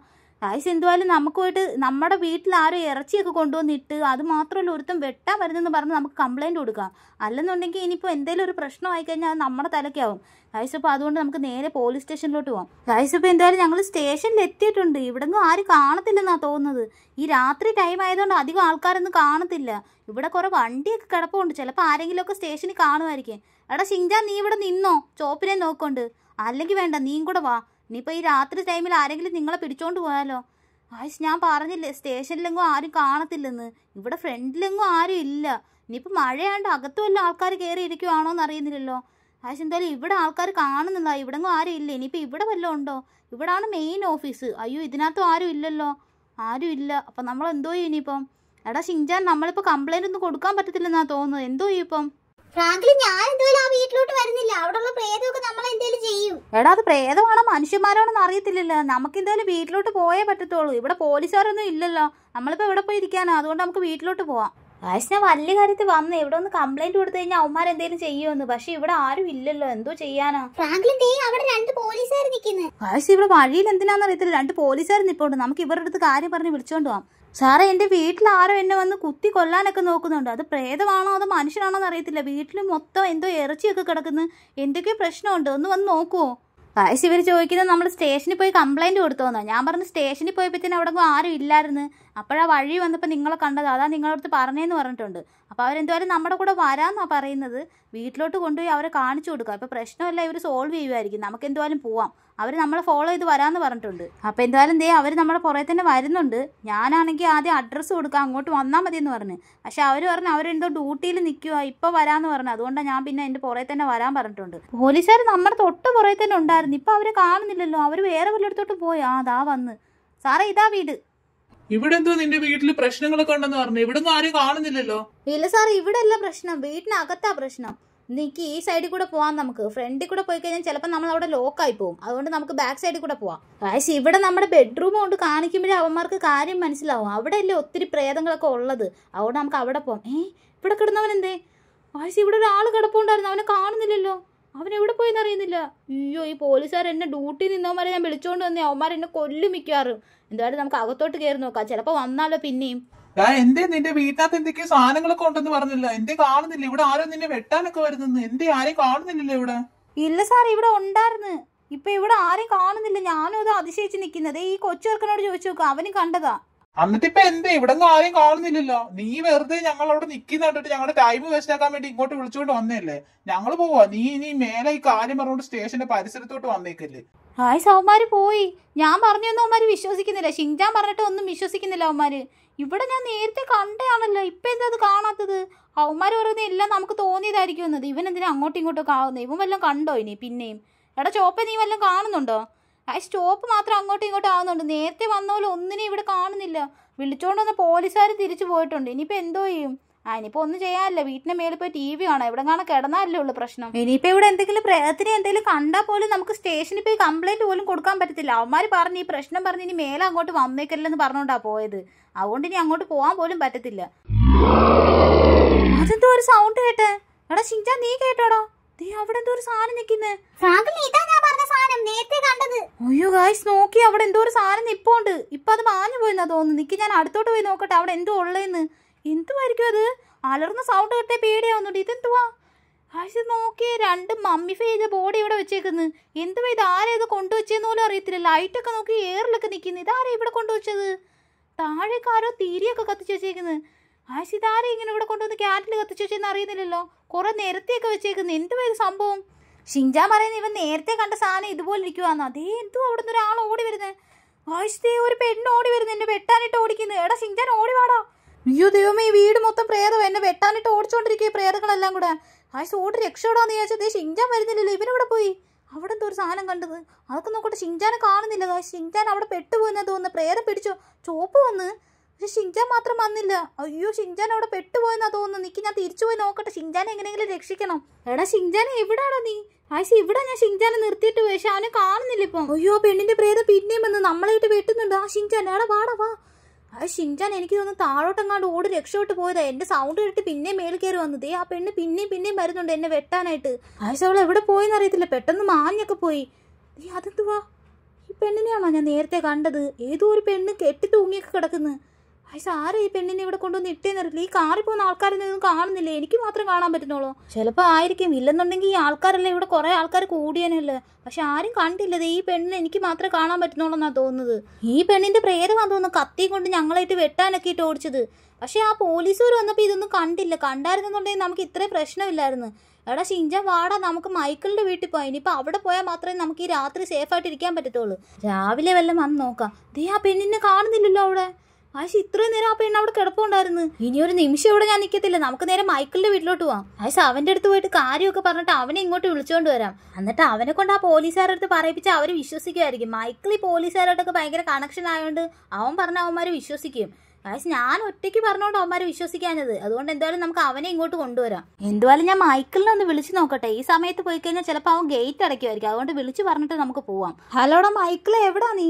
അതായത് എന്തുവായാലും നമുക്ക് പോയിട്ട് നമ്മുടെ വീട്ടിൽ ആരും ഇറച്ചിയൊക്കെ കൊണ്ടുവന്നിട്ട് അത് മാത്രമല്ല ഒരുത്തം വെട്ടാൻ വരുന്നെന്ന് പറഞ്ഞ് നമുക്ക് കംപ്ലൈൻറ്റ് കൊടുക്കാം അല്ലെന്നുണ്ടെങ്കിൽ ഇനിയിപ്പോൾ എന്തെങ്കിലും ഒരു പ്രശ്നമായി കഴിഞ്ഞാൽ അത് നമ്മുടെ തലയ്ക്കാവും ഗൈസ് അപ്പോൾ അതുകൊണ്ട് നമുക്ക് നേരെ പോലീസ് സ്റ്റേഷനിലോട്ട് പോകാം ഗൈസ് ഇപ്പോൾ എന്തായാലും ഞങ്ങൾ സ്റ്റേഷനിൽ എത്തിയിട്ടുണ്ട് ഇവിടെ ഇവിടെങ്ങും ആരും കാണത്തില്ലെന്നാണ് തോന്നുന്നത് ഈ രാത്രി ടൈം ആയതുകൊണ്ട് അധികം ആൾക്കാരൊന്നും കാണത്തില്ല ഇവിടെ കുറേ വണ്ടിയൊക്കെ കിടപ്പുണ്ട് ചിലപ്പോൾ ആരെങ്കിലുമൊക്കെ സ്റ്റേഷനിൽ കാണുമായിരിക്കും എടാ ഷിഞ്ചാ നീ ഇവിടെ നിന്നോ ചോപ്പിനെ നോക്കൊണ്ട് അല്ലെങ്കിൽ വേണ്ട നീ കൂടെ വാ ഇനിയിപ്പോൾ ഈ രാത്രി ടൈമിൽ ആരെങ്കിലും നിങ്ങളെ പിടിച്ചോണ്ട് പോയാലോ ആയിസ് ഞാൻ പറഞ്ഞില്ലേ സ്റ്റേഷനിലെങ്ങും ആരും കാണത്തില്ലെന്ന് ഇവിടെ ഫ്രണ്ടിലെങ്ങും ആരും ഇല്ല ഇനിയിപ്പോൾ മഴയാണ്ട് അകത്തും വല്ല ആൾക്കാർ കയറി ഇരിക്കുവാണോ എന്ന് അറിയുന്നില്ലല്ലോ ആയിസ് എന്തായാലും ഇവിടെ ആൾക്കാർ കാണുന്നില്ല ഇവിടെങ്ങും ആരും ഇല്ല ഇനിയിപ്പോൾ ഇവിടെ വല്ലതും ഉണ്ടോ ഇവിടാണ് മെയിൻ ഓഫീസ് അയ്യോ ഇതിനകത്തും ആരും ഇല്ലല്ലോ ആരും ഇല്ല അപ്പം നമ്മൾ എന്തോ ഇനിയിപ്പം എടാ ഷിങ്ജാൻ നമ്മളിപ്പോൾ കംപ്ലൈൻ്റ് ഒന്നും കൊടുക്കാൻ പറ്റത്തില്ലെന്നാണ് തോന്നുന്നത് എന്തോ ഇപ്പം ഫ്രാങ്കിലി ഞാൻ ആ വീട്ടിലോട്ട് വരുന്നില്ല എന്തേലും ചെയ്യും എടാ അത് പ്രേതമാണോ മനുഷ്യന്മാരാണെന്ന് അറിയത്തില്ലല്ലോ നമുക്ക് എന്തായാലും വീട്ടിലോട്ട് പോയേ പറ്റത്തുള്ളൂ ഇവിടെ പോലീസുകാരൊന്നും ഇല്ലല്ലോ നമ്മളിപ്പോ ഇവിടെ പോയി ഇരിക്കാനോ അതുകൊണ്ട് നമുക്ക് വീട്ടിലോട്ട് പോവാം വാശന വലിയ കാര്യത്തിൽ വന്നു ഇവിടെ ഒന്ന് കംപ്ലൈന്റ് കൊടുത്തു കഴിഞ്ഞാൽ അവന്മാർ എന്തെങ്കിലും ചെയ്യുമെന്ന് പക്ഷെ ഇവിടെ ആരും ഇല്ലല്ലോ എന്തോ ചെയ്യാനോ ഫ്രാങ്ക്ലിൻ അവിടെ രണ്ട് നിൽക്കുന്നു ഇവിടെ വഴിയിൽ എന്തിനാന്ന് അറിയത്തില്ല രണ്ട് പോലീസുകാർ നിപ്പോണ്ട് നമുക്ക് ഇവരുടെ അടുത്ത് കാര്യം പറഞ്ഞ് വിളിച്ചോണ്ട് പോവാം സാറേ എൻ്റെ വീട്ടിൽ ആരോ എന്നെ വന്ന് കുത്തി കൊല്ലാനൊക്കെ നോക്കുന്നുണ്ട് അത് പ്രേതമാണോ അതോ മനുഷ്യനാണോ എന്ന് അറിയത്തില്ല വീട്ടിൽ മൊത്തം എന്തോ ഇറച്ചിയൊക്കെ കിടക്കുന്നു എന്തൊക്കെയോ പ്രശ്നമുണ്ട് ഒന്ന് വന്ന് നോക്കുമോ വയസ്സ് ഇവർ ചോദിക്കുന്നത് നമ്മൾ സ്റ്റേഷനിൽ പോയി കംപ്ലൈൻറ്റ് കൊടുത്തോന്നോ ഞാൻ പറഞ്ഞു സ്റ്റേഷനിൽ പോയപ്പോഴത്തേനും അവിടെ ആരും ഇല്ലായിരുന്നു അപ്പോഴാ വഴി വന്നപ്പോൾ നിങ്ങളെ കണ്ടത് അതാ നിങ്ങളടുത്ത് പറഞ്ഞേന്ന് പറഞ്ഞിട്ടുണ്ട് അപ്പോൾ അവരെന്തുവായാലും നമ്മുടെ കൂടെ വരാമെന്നാണ് പറയുന്നത് വീട്ടിലോട്ട് കൊണ്ടുപോയി അവരെ കാണിച്ചു കൊടുക്കുക അപ്പോൾ പ്രശ്നമല്ല ഇവർ സോൾവ് ചെയ്യുമായിരിക്കും നമുക്ക് എന്തുവാലും പോവാം അവർ നമ്മളെ ഫോളോ ചെയ്ത് വരാമെന്ന് പറഞ്ഞിട്ടുണ്ട് അപ്പോൾ എന്തായാലും ദേ അവർ നമ്മുടെ പുറകെ തന്നെ വരുന്നുണ്ട് ഞാനാണെങ്കിൽ ആദ്യം അഡ്രസ്സ് കൊടുക്കാം അങ്ങോട്ട് വന്നാൽ മതി എന്ന് പറഞ്ഞു പക്ഷേ അവർ പറഞ്ഞു അവരെന്തോ ഡ്യൂട്ടിയിൽ നിൽക്കുക ഇപ്പോൾ വരാമെന്ന് പറഞ്ഞു അതുകൊണ്ടാണ് ഞാൻ പിന്നെ എൻ്റെ പുറകെ തന്നെ വരാൻ പറഞ്ഞിട്ടുണ്ട് പോലീസുകാർ നമ്മുടെ തൊട്ട് പുറകെ തന്നെ ഉണ്ടായിരുന്നു ഇപ്പോൾ അവരെ കാണുന്നില്ലല്ലോ അവർ വേറെ വല്ലയിടത്തോട്ട് പോയി ആ അതാ വന്ന് സാറേ ഇതാ വീട് ഇവിടെ എന്തോ നിന്റെ വീട്ടിൽ പ്രശ്നങ്ങളൊക്കെ ഉണ്ടെന്ന് പറഞ്ഞു ഇവിടെ ഒന്നും ആരും കാണുന്നില്ലല്ലോ ഇല്ല സാർ ഇവിടെ അല്ല പ്രശ്നം വീട്ടിനകത്താ പ്രശ്നം നിനക്ക് ഈ സൈഡിൽ കൂടെ പോവാം നമുക്ക് ഫ്രണ്ടിൽ കൂടെ പോയി കഴിഞ്ഞാൽ ചിലപ്പോൾ നമ്മൾ അവിടെ ലോക്ക് ആയി പോകും അതുകൊണ്ട് നമുക്ക് ബാക്ക് സൈഡിൽ കൂടെ പോവാം പക്ഷേ ഇവിടെ നമ്മുടെ ബെഡ്റൂം കൊണ്ട് കാണിക്കുമ്പോഴേ അവന്മാർക്ക് കാര്യം മനസ്സിലാവും അവിടെ അല്ലേ ഒത്തിരി പ്രേതങ്ങളൊക്കെ ഉള്ളത് അതുകൊണ്ട് നമുക്ക് അവിടെ പോവാം ഏ ഇവിടെ കിടന്നവൻ എന്തേ ആഴ്ച ഇവിടെ ഒരാൾ കിടപ്പുണ്ടായിരുന്നു അവനെ കാണുന്നില്ലല്ലോ അവൻ എവിടെ പോയെന്ന് അറിയുന്നില്ല അയ്യോ ഈ പോലീസുകാർ എന്നെ ഡ്യൂട്ടി നിന്നവന്മാരെ ഞാൻ വിളിച്ചോണ്ട് വന്നേ അവന്മാർ എന്നെ കൊല്ലു മിക്കവാറും എന്തായാലും നമുക്ക് അകത്തോട്ട് കയറി നോക്കാം ചിലപ്പോ വന്നാലോ പിന്നെയും ഞാൻ എന്തേ നിന്റെ വീട്ടിനകത്ത് എന്തൊക്കെയോ സാധനങ്ങളൊക്കെ ഉണ്ടെന്ന് പറഞ്ഞില്ല എന്തേ കാണുന്നില്ല ഇവിടെ ആരും നിന്നെ വെട്ടാനൊക്കെ വരുന്നത് എന്തേ ആരെയും കാണുന്നില്ലല്ലോ ഇവിടെ ഇല്ല സാർ ഇവിടെ ഉണ്ടായിരുന്നു ഇപ്പൊ ഇവിടെ ആരെയും കാണുന്നില്ല ഞാനും അത് അതിശയിച്ച് നിൽക്കുന്നത് ഈ കൊച്ചു ചെറുക്കനോട് ചോദിച്ചു നോക്കാം അവനും കണ്ടതാ എന്നിട്ട് ഇപ്പൊ എന്താ ഇവിടെ ആരും കാണുന്നില്ലല്ലോ നീ വെറുതെ ഞങ്ങൾ അവിടെ നിൽക്കുന്ന കണ്ടിട്ട് ഞങ്ങളുടെ ടൈം വേസ്റ്റ് ആക്കാൻ വേണ്ടി ഇങ്ങോട്ട് വിളിച്ചുകൊണ്ട് വന്നല്ലേ ഞങ്ങൾ പോവാ നീ ഇനി മേലെ ഈ കാര്യം പറഞ്ഞുകൊണ്ട് സ്റ്റേഷന്റെ പരിസരത്തോട്ട് വന്നേക്കല്ലേ ഹായ് സൗമാര് പോയി ഞാൻ പറഞ്ഞൊന്നും അവന്മാര് വിശ്വസിക്കുന്നില്ല ഷിൻജാൻ പറഞ്ഞിട്ട് ഒന്നും വിശ്വസിക്കുന്നില്ല അവന്മാര് ഇവിടെ ഞാൻ നേരത്തെ കണ്ടയാണല്ലോ ഇപ്പൊ എന്താ അത് കാണാത്തത് അവന്മാര് പറയുന്നത് എല്ലാം നമുക്ക് തോന്നിയതായിരിക്കും എന്നത് ഇവൻ എന്തിനാ അങ്ങോട്ടും ഇങ്ങോട്ടും ആവുന്നത് ഇവൻ വല്ലതും കണ്ടോ ഇനി പിന്നെയും എടാ ചോപ്പ നീ വല്ലതും കാണുന്നുണ്ടോ ആ സ്റ്റോപ്പ് മാത്രം അങ്ങോട്ടും ഇങ്ങോട്ടും ആവുന്നുണ്ട് നേരത്തെ വന്ന പോലെ ഒന്നിനെ ഇവിടെ കാണുന്നില്ല വിളിച്ചുകൊണ്ട് വന്ന പോലീസുകാർ തിരിച്ചു പോയിട്ടുണ്ട് ഇനിയിപ്പോൾ എന്തോ ചെയ്യും ആ ഇനിയിപ്പോൾ ഒന്നും ചെയ്യാനില്ല വീട്ടിൻ്റെ മേലെ പോയി ടി വി കാണാം ഇവിടെ കാണാൻ കിടന്നാലല്ലേ ഉള്ളു പ്രശ്നം ഇനിയിപ്പോൾ ഇവിടെ എന്തെങ്കിലും പ്രേതത്തിന് എന്തെങ്കിലും കണ്ടാൽ പോലും നമുക്ക് സ്റ്റേഷനിൽ പോയി കംപ്ലയിൻറ്റ് പോലും കൊടുക്കാൻ പറ്റത്തില്ല അവന്മാർ പറഞ്ഞ് ഈ പ്രശ്നം പറഞ്ഞ് ഇനി മേലെ അങ്ങോട്ട് വന്നേക്കല്ലെന്ന് പറഞ്ഞുകൊണ്ടാണ് പോയത് അതുകൊണ്ട് ഇനി അങ്ങോട്ട് പോകാൻ പോലും പറ്റത്തില്ല അതെന്തോ ഒരു സൗണ്ട് കേട്ടെ എടാ ശിഞ്ചാ നീ കേട്ടോടാ ദേ അവിടെ എന്തോ ഒരു സാധനം നിൽക്കുന്നത് സാധനം നേരത്തെ കണ്ടത് അയ്യോ ഗായ്സ് നോക്കി അവിടെ എന്തോ ഒരു സാധനം ഉണ്ട് ഇപ്പൊ അത് മാഞ്ഞു പോയെന്നാ തോന്നുന്നു നിക്ക് ഞാൻ അടുത്തോട്ട് പോയി നോക്കട്ടെ അവിടെ എന്തോ ഉള്ളതെന്ന് എന്തുമായിരിക്കും അത് അലർന്ന സൗണ്ട് കേട്ടേ പേടിയാവുന്നുണ്ട് ഇതെന്തുവാ ഗായ്സ് നോക്കി രണ്ട് മമ്മിഫൈ ചെയ്ത ബോഡി ഇവിടെ വെച്ചേക്കുന്നു എന്തുവാ ഇത് ആരെ ഇത് കൊണ്ടുവച്ചെന്ന് പോലും അറിയത്തില്ല ലൈറ്റൊക്കെ നോക്കി എയറിലൊക്കെ നിൽക്കുന്നു ഇതാരെ ഇവിടെ കൊണ്ടുവച്ചത് താഴേക്ക് ആരോ തീരിയൊക്കെ കത്തിച്ച് വെച്ചേക്കുന്നത് ഇതാരെ ഇങ്ങനെ ഇവിടെ കൊണ്ടുവന്ന് ക്യാറ്റിൽ കത്തിച്ചു വെച്ചെന്ന് അറിയുന്നില്ലല്ലോ കുറെ നേരത്തെയൊക്കെ വെച്ചേക്കുന്നു എന്തുവാ ഇത് സംഭവം ഷിൻജാൻ പറയുന്നത് ഇവൻ നേരത്തെ കണ്ട സാധനം ഇതുപോലെ ഇരിക്കുവാന്ന് അതേ എന്തോ അവിടെ നിന്ന് ഒരാൾ ഓടി വരുന്നത് ആയിഷത്തെ ഒരു പെണ്ണ് ഓടി വരുന്നത് എന്നെ വെട്ടാനിട്ട് ഓടിക്കുന്നു എടാ ഷിൻജാൻ ഓടി വാടാ അയ്യോ ദൈവമേ ഈ വീട് മൊത്തം പ്രേതം എന്നെ വെട്ടാനിട്ട് ഓടിച്ചോണ്ടിരിക്കുക പ്രേതങ്ങളെല്ലാം കൂടെ ആയിഷ ഓടി രക്ഷപ്പെടാന്ന് വിചാരിച്ചത് ഷിൻജാൻ വരുന്നില്ലല്ലോ ഇവനവിടെ പോയി അവിടെ എന്തോ ഒരു സാധനം കണ്ടത് അതൊക്കെ നോക്കട്ടെ ഷിൻജാനെ കാണുന്നില്ല ഷിൻജാൻ അവിടെ പെട്ടുപോയെന്നാ തോന്നുന്നു പ്രേതം പിടിച്ചോ ചോപ്പ് വന്ന് പക്ഷെ ഷിൻജാൻ മാത്രം വന്നില്ല അയ്യോ ഷിൻജാൻ അവിടെ പെട്ടുപോയെന്നാ തോന്നുന്നു നിക്ക് ഞാൻ തിരിച്ചു പോയി നോക്കട്ടെ ഷിൻജാൻ എങ്ങനെയെങ്കിലും രക്ഷിക്കണം എടാ ഷിൻജാൻ എവിടാടാ നീ ആയിഷ ഇവിടെ ഞാൻ ഷിൻജാനെ നിർത്തിയിട്ട് പോയി പക്ഷെ അവനെ കാണുന്നില്ല ഇപ്പം അയ്യോ പെണ്ണിന്റെ പ്രേതം പിന്നെയും വന്ന് നമ്മളായിട്ട് വെട്ടുന്നുണ്ട് ആ ഷിൻജാൻ എടാ വാടാ വാ ആ ഷിൻജാൻ എനിക്ക് തോന്നുന്നു താഴോട്ടെങ്ങാണ്ട് ഓടി രക്ഷപ്പെട്ട് പോയതാ എന്റെ സൗണ്ട് കേട്ടിട്ട് പിന്നെയും മേളിൽ കയറി വന്നത് ആ പെണ്ണ് പിന്നെയും പിന്നെയും വരുന്നുണ്ട് എന്നെ വെട്ടാനായിട്ട് ആയിഷ അവൾ എവിടെ പോയെന്ന് അറിയത്തില്ല പെട്ടെന്ന് മാഞ്ഞൊക്കെ പോയി നീ അതെന്തുവാ ഈ പെണ്ണിനെയാണോ ഞാൻ നേരത്തെ കണ്ടത് ഏതോ ഒരു പെണ്ണ് കെട്ടി തൂങ്ങിയൊക്കെ കിടക്കുന്നത് ഐസ് ആരാ ഈ പെണ്ണിനെ ഇവിടെ കൊണ്ടുവന്ന് ഇട്ടേന്നറിയില്ല ഈ കാറിൽ പോകുന്ന നിന്നും കാണുന്നില്ല എനിക്ക് മാത്രം കാണാൻ പറ്റുന്നുള്ളൂ ചിലപ്പോൾ ആയിരിക്കും ഇല്ലെന്നുണ്ടെങ്കിൽ ഈ ആൾക്കാരല്ല ഇവിടെ കുറേ ആൾക്കാർ കൂടിയനല്ലേ പക്ഷെ ആരും കണ്ടില്ലത് ഈ പെണ്ണിനെ എനിക്ക് മാത്രം കാണാൻ പറ്റുന്നുള്ളൂ എന്നാണ് തോന്നുന്നത് ഈ പെണ്ണിന്റെ പ്രേരമാണെന്ന് തോന്നുന്നു കത്തി കൊണ്ട് ഞങ്ങളായിട്ട് വെട്ടാനൊക്കെ ഇട്ട് ഓടിച്ചത് പക്ഷെ ആ പോലീസുകാർ വന്നപ്പോൾ ഇതൊന്നും കണ്ടില്ല കണ്ടായിരുന്നുണ്ടെങ്കിൽ നമുക്ക് ഇത്രയും പ്രശ്നമില്ലായിരുന്നു എടാ ഷിഞ്ച വാടാ നമുക്ക് മൈക്കിളിന്റെ വീട്ടിൽ പോയി ഇനിയിപ്പോൾ അവിടെ പോയാൽ മാത്രമേ നമുക്ക് ഈ രാത്രി സേഫായിട്ട് ഇരിക്കാൻ പറ്റത്തുള്ളൂ രാവിലെ വല്ലതും വന്ന് നോക്കാം ദേ ആ പെണ്ണിനെ കാണുന്നില്ലല്ലോ അവിടെ ആശി ഇത്രയും നേരം ആ പെണ്ണ് അവിടെ കിടപ്പുണ്ടായിരുന്നു ഇനി ഒരു നിമിഷം ഇവിടെ ഞാൻ നിൽക്കത്തില്ല നമുക്ക് നേരെ മൈക്കിളിന്റെ വീട്ടിലോട്ട് പോവാം ആശ അവന്റെ അടുത്ത് പോയിട്ട് കാര്യമൊക്കെ പറഞ്ഞിട്ട് അവനെ ഇങ്ങോട്ട് വിളിച്ചുകൊണ്ട് വരാം എന്നിട്ട് അവനെ കൊണ്ട് ആ പോലീസുകാരുടെ അടുത്ത് പറയിപ്പിച്ച് അവർ വിശ്വസിക്കുമായിരിക്കും മൈക്കിളി പോലീസുകാരോടൊക്കെ ഭയങ്കര കണക്ഷൻ ആയതുകൊണ്ട് അവൻ പറഞ്ഞ അവന്മാര് വിശ്വസിക്കും ആശ് ഞാൻ ഒറ്റയ്ക്ക് പറഞ്ഞോണ്ട് അവന്മാര് വിശ്വസിക്കാഞ്ഞത് അതുകൊണ്ട് എന്തായാലും നമുക്ക് അവനെ ഇങ്ങോട്ട് കൊണ്ടുവരാം എന്തുവായാലും ഞാൻ മൈക്കിളിനെ ഒന്ന് വിളിച്ചു നോക്കട്ടെ ഈ സമയത്ത് പോയി കഴിഞ്ഞാൽ ചിലപ്പോൾ അവൻ ഗേറ്റ് അടയ്ക്കുമായിരിക്കും അതുകൊണ്ട് വിളിച്ചു പറഞ്ഞിട്ട് നമുക്ക് പോവാം ഹലോടാ മൈക്കിൾ എവിടാ നീ